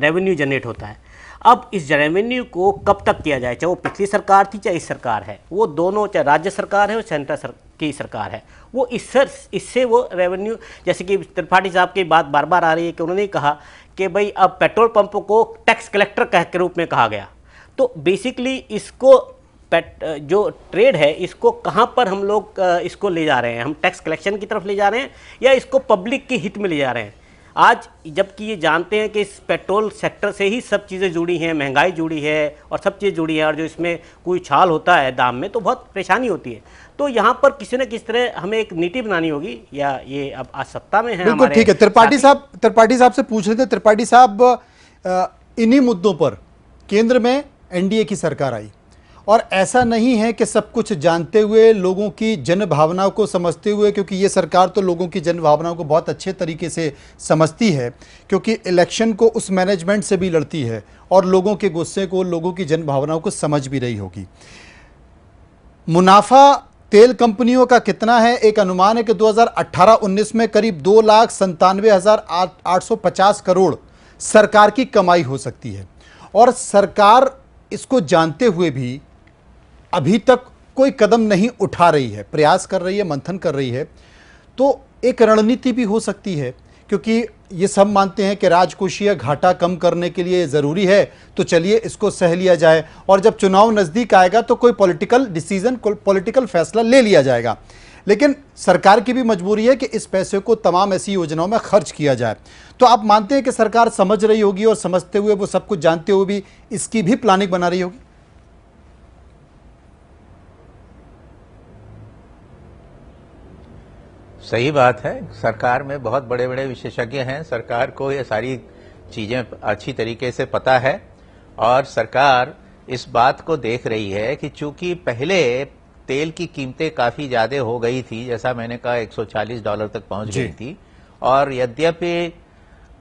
रेवेन्यू जनरेट होता है अब इस रेवेन्यू को कब तक किया जाए चाहे वो पिछली सरकार थी चाहे इस सरकार है वो दोनों चाहे राज्य सरकार है और सेंट्रल सर, की सरकार है वो इससे इससे वो रेवेन्यू जैसे कि त्रिपाठी साहब की बात बार बार आ रही है कि उन्होंने कहा कि भाई अब पेट्रोल पंप को टैक्स कलेक्टर कह के रूप में कहा गया तो बेसिकली इसको जो ट्रेड है इसको कहाँ पर हम लोग इसको ले जा रहे हैं हम टैक्स कलेक्शन की तरफ ले जा रहे हैं या इसको पब्लिक के हित में ले जा रहे हैं आज जबकि ये जानते हैं कि इस पेट्रोल सेक्टर से ही सब चीज़ें जुड़ी हैं महंगाई जुड़ी है और सब चीज़ जुड़ी है और जो इसमें कोई छाल होता है दाम में तो बहुत परेशानी होती है तो यहाँ पर किसी न किसी तरह हमें एक नीति बनानी होगी या ये अब आज सत्ता में है बिल्कुल ठीक है त्रिपाठी साहब त्रिपाठी साहब से पूछ रहे थे त्रिपाठी साहब इन्हीं मुद्दों पर केंद्र में एनडीए की सरकार आई और ऐसा नहीं है कि सब कुछ जानते हुए लोगों की जन भावनाओं को समझते हुए क्योंकि ये सरकार तो लोगों की जन भावनाओं को बहुत अच्छे तरीके से समझती है क्योंकि इलेक्शन को उस मैनेजमेंट से भी लड़ती है और लोगों के गुस्से को लोगों की जन भावनाओं को समझ भी रही होगी मुनाफा तेल कंपनियों का कितना है एक अनुमान है कि 2018-19 में करीब दो लाख संतानवे हज़ार आठ सौ पचास करोड़ सरकार की कमाई हो सकती है और सरकार इसको जानते हुए भी अभी तक कोई कदम नहीं उठा रही है प्रयास कर रही है मंथन कर रही है तो एक रणनीति भी हो सकती है क्योंकि ये सब मानते हैं कि राजकोषीय घाटा कम करने के लिए ज़रूरी है तो चलिए इसको सह लिया जाए और जब चुनाव नज़दीक आएगा तो कोई पॉलिटिकल डिसीजन पॉलिटिकल फैसला ले लिया जाएगा लेकिन सरकार की भी मजबूरी है कि इस पैसे को तमाम ऐसी योजनाओं में खर्च किया जाए तो आप मानते हैं कि सरकार समझ रही होगी और समझते हुए वो सब कुछ जानते हुए भी इसकी भी प्लानिंग बना रही होगी सही बात है सरकार में बहुत बड़े बड़े विशेषज्ञ हैं सरकार को ये सारी चीजें अच्छी तरीके से पता है और सरकार इस बात को देख रही है कि चूंकि पहले तेल की कीमतें काफी ज्यादा हो गई थी जैसा मैंने कहा 140 डॉलर तक पहुंच गई थी और यद्यपि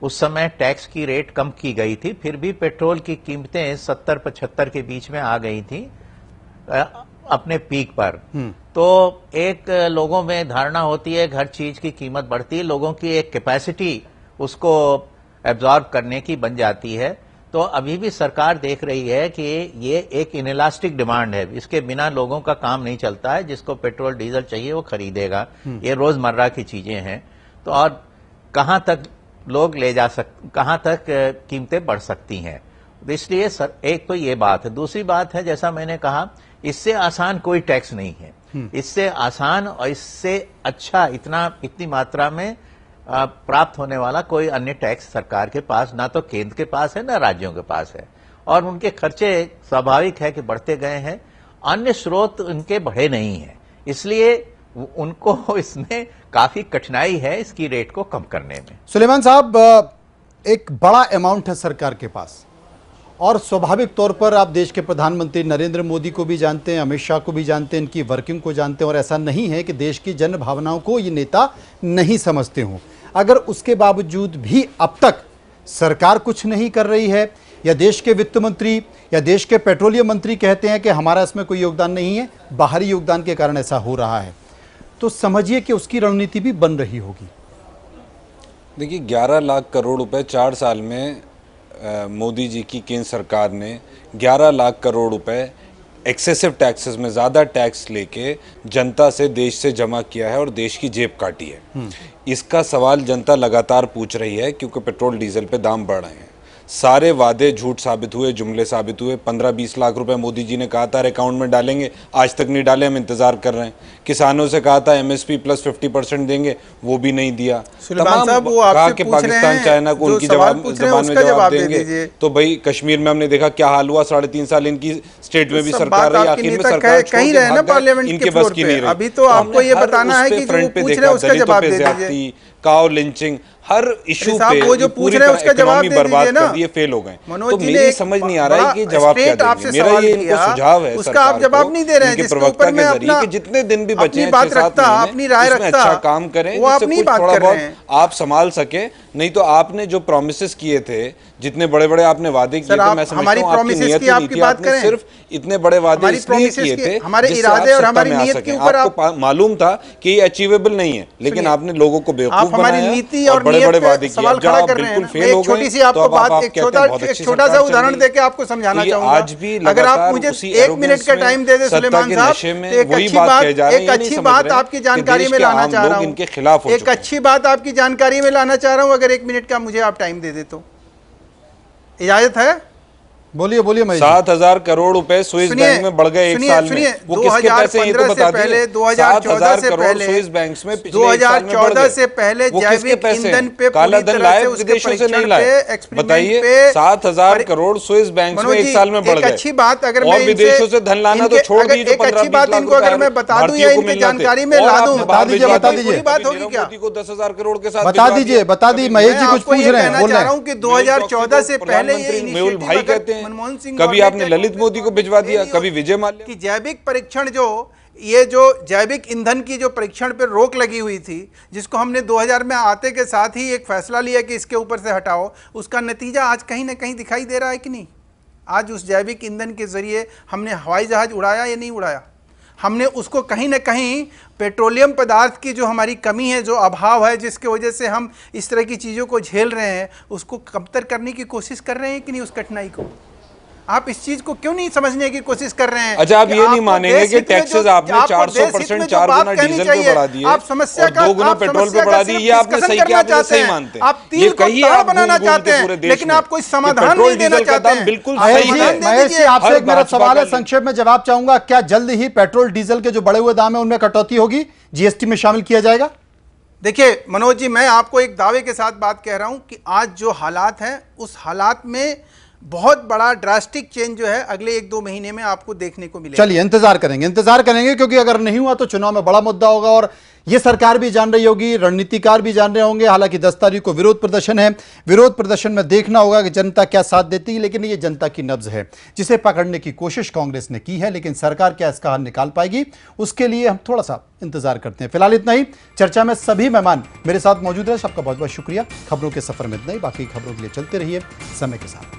उस समय टैक्स की रेट कम की गई थी फिर भी पेट्रोल की कीमतें 70 पचहत्तर के बीच में आ गई थी अपने पीक पर हम्म। तो एक लोगों में धारणा होती है हर चीज की कीमत बढ़ती है लोगों की एक कैपेसिटी उसको एब्जॉर्ब करने की बन जाती है तो अभी भी सरकार देख रही है कि ये एक इनलास्टिक डिमांड है इसके बिना लोगों का काम नहीं चलता है जिसको पेट्रोल डीजल चाहिए वो खरीदेगा हम्म। ये रोजमर्रा की चीजें हैं तो और कहाँ तक लोग ले जा सक कहां तक कीमतें बढ़ सकती हैं तो इसलिए सर एक तो ये बात है दूसरी बात है जैसा मैंने कहा इससे आसान कोई टैक्स नहीं है हम्म। इससे आसान और इससे अच्छा इतना इतनी मात्रा में प्राप्त होने वाला कोई अन्य टैक्स सरकार के पास ना तो केंद्र के पास है ना राज्यों के पास है और उनके खर्चे स्वाभाविक है कि बढ़ते गए हैं अन्य स्रोत उनके बढ़े नहीं है इसलिए उनको इसमें काफी कठिनाई है इसकी रेट को कम करने में सुलेमान साहब एक बड़ा अमाउंट है सरकार के पास और स्वाभाविक तौर पर आप देश के प्रधानमंत्री नरेंद्र मोदी को भी जानते हैं अमित शाह को भी जानते हैं इनकी वर्किंग को जानते हैं और ऐसा नहीं है कि देश की जन भावनाओं को ये नेता नहीं समझते हों अगर उसके बावजूद भी अब तक सरकार कुछ नहीं कर रही है या देश के वित्त मंत्री या देश के पेट्रोलियम मंत्री कहते हैं कि हमारा इसमें कोई योगदान नहीं है बाहरी योगदान के कारण ऐसा हो रहा है तो समझिए कि उसकी रणनीति भी बन रही होगी देखिए 11 लाख करोड़ रुपए चार साल में मोदी जी की केंद्र सरकार ने 11 लाख करोड़ रुपए एक्सेसिव टैक्सेस में ज़्यादा टैक्स लेके जनता से देश से जमा किया है और देश की जेब काटी है हम्म। इसका सवाल जनता लगातार पूछ रही है क्योंकि पेट्रोल डीजल पे दाम बढ़ रहे हैं सारे वादे झूठ साबित हुए जुमले साबित हुए पंद्रह बीस लाख रुपए मोदी जी ने कहा था अकाउंट में डालेंगे आज तक नहीं डाले हम इंतज़ार कर रहे हैं किसानों से कहा था एमएसपी प्लस फिफ्टी परसेंट देंगे वो भी नहीं दिया साहब वो कहा कि पाकिस्तान चाइना को उनकी जवाब जबान में जवाब देंगे तो भाई कश्मीर में हमने देखा क्या हाल हुआ साढ़े तीन साल इनकी स्टेट में भी सरकार रही आखिर में सरकार कहीं रहे ना पार्लियामेंट इनके बस की नहीं रही अभी तो, तो आपको ये बताना है कि फ्रंट पे देखा दलितों पे ज्यादा काओ लिंचिंग हर इशू पे वो जो पूछ रहे उसका जवाब बर्बाद कर दिए फेल हो गए तो मेरी समझ नहीं आ रहा है कि जवाब क्या मेरा ये इनको सुझाव है उसका आप जवाब नहीं दे रहे हैं प्रवक्ता मैं अपना जितने दिन भी बचे हैं बात रखता अपनी राय रखता अच्छा काम करें वो अपनी बात कर रहे हैं आप संभाल सके नहीं तो आपने जो प्रोमिस किए थे जितने बड़े बड़े आपने वादे किए थे मैं समझता हूँ आपकी नीयत की आपकी बात करें सिर्फ इतने बड़े वादे इसलिए किए थे हमारे इरादे और हमारी नीयत के ऊपर आपको मालूम था कि ये अचीवेबल नहीं है लेकिन आपने लोगों को बेवकूफ बनाया नीति और बड़े बड़े वादे किए जब आप बिल्कुल फेल हो गए तो बात एक छोटा सा उदाहरण देकर आपको समझाना तो चाहूंगा आज भी अगर आप मुझे एक मिनट का टाइम दे दे सुलेमान साहब तो एक अच्छी बात एक अच्छी बात आपकी जानकारी में लाना चाह रहा हूँ एक अच्छी बात आपकी जानकारी में लाना चाह रहा हूँ अगर एक मिनट का मुझे आप टाइम दे दे तो इजाज़त है बोलिए बोलिए मैं सात हजार करोड़ रुपए स्विस बैंक में बढ़ गए एक साल में वो किसके पैसे ये तो बता पहले दो हजार करोड़ स्विस बैंक में दो हजार चौदह से पहले पे काला धन लाए विदेशों से नहीं लाए बताइए सात हजार करोड़ स्विस बैंक में एक साल में बढ़ गए अच्छी बात अगर मैं विदेशों से धन लाना तो छोड़ दीजिए अच्छी बात इनको अगर मैं बता दू या इनकी जानकारी में ला दूँ बता दीजिए बता दीजिए बात होगी क्या को दस हजार करोड़ के साथ बता दीजिए बता दी महेश जी कुछ पूछ रहे हैं बोल रहा हूँ की दो हजार चौदह से पहले मेहुल भाई कहते हैं मनमोहन सिंह कभी आपने ललित मोदी को भिजवा दिया कभी विजय माल्या की जैविक परीक्षण जो ये जो जैविक ईंधन की जो परीक्षण पर रोक लगी हुई थी जिसको हमने 2000 में आते के साथ ही एक फैसला लिया कि इसके ऊपर से हटाओ उसका नतीजा आज कहीं ना कहीं दिखाई दे रहा है कि नहीं आज उस जैविक ईंधन के ज़रिए हमने हवाई जहाज़ उड़ाया या नहीं उड़ाया हमने उसको कहीं ना कहीं पेट्रोलियम पदार्थ की जो हमारी कमी है जो अभाव है जिसके वजह से हम इस तरह की चीज़ों को झेल रहे हैं उसको कमतर करने की कोशिश कर रहे हैं कि नहीं उस कठिनाई को आप इस चीज को क्यों नहीं समझने की कोशिश कर रहे हैं अच्छा आप ये नहीं मानेंगे कि टैक्सेस आपने 400 परसेंट चार गुना डीजल पे बढ़ा दिए आप समस्या का दो गुना पेट्रोल पे बढ़ा दिए ये आपने सही क्या आपने सही मानते आप तीन को आप बनाना चाहते हैं लेकिन आप कोई समाधान नहीं देना चाहते हैं बिल्कुल सही है महेश जी आपसे एक मेरा सवाल है संक्षेप में जवाब चाहूंगा क्या जल्द ही पेट्रोल डीजल के जो बढ़े हुए दाम है उनमें कटौती होगी जीएसटी में शामिल किया जाएगा देखिए मनोज जी मैं आपको एक दावे के साथ बात कह रहा हूं कि आज जो हालात हैं उस हालात में बहुत बड़ा ड्रास्टिक चेंज जो है अगले एक दो महीने में आपको देखने को मिलेगा चलिए इंतजार करेंगे इंतजार करेंगे क्योंकि अगर नहीं हुआ तो चुनाव में बड़ा मुद्दा होगा और ये सरकार भी जान रही होगी रणनीतिकार भी जान रहे होंगे हालांकि दस तारीख को विरोध प्रदर्शन है विरोध प्रदर्शन में देखना होगा कि जनता क्या साथ देती है लेकिन ये जनता की नब्ज है जिसे पकड़ने की कोशिश कांग्रेस ने की है लेकिन सरकार क्या इसका हल निकाल पाएगी उसके लिए हम थोड़ा सा इंतजार करते हैं फिलहाल इतना ही चर्चा में सभी मेहमान मेरे साथ मौजूद रहे सबका बहुत बहुत शुक्रिया खबरों के सफर में इतना ही बाकी खबरों के लिए चलते रहिए समय के साथ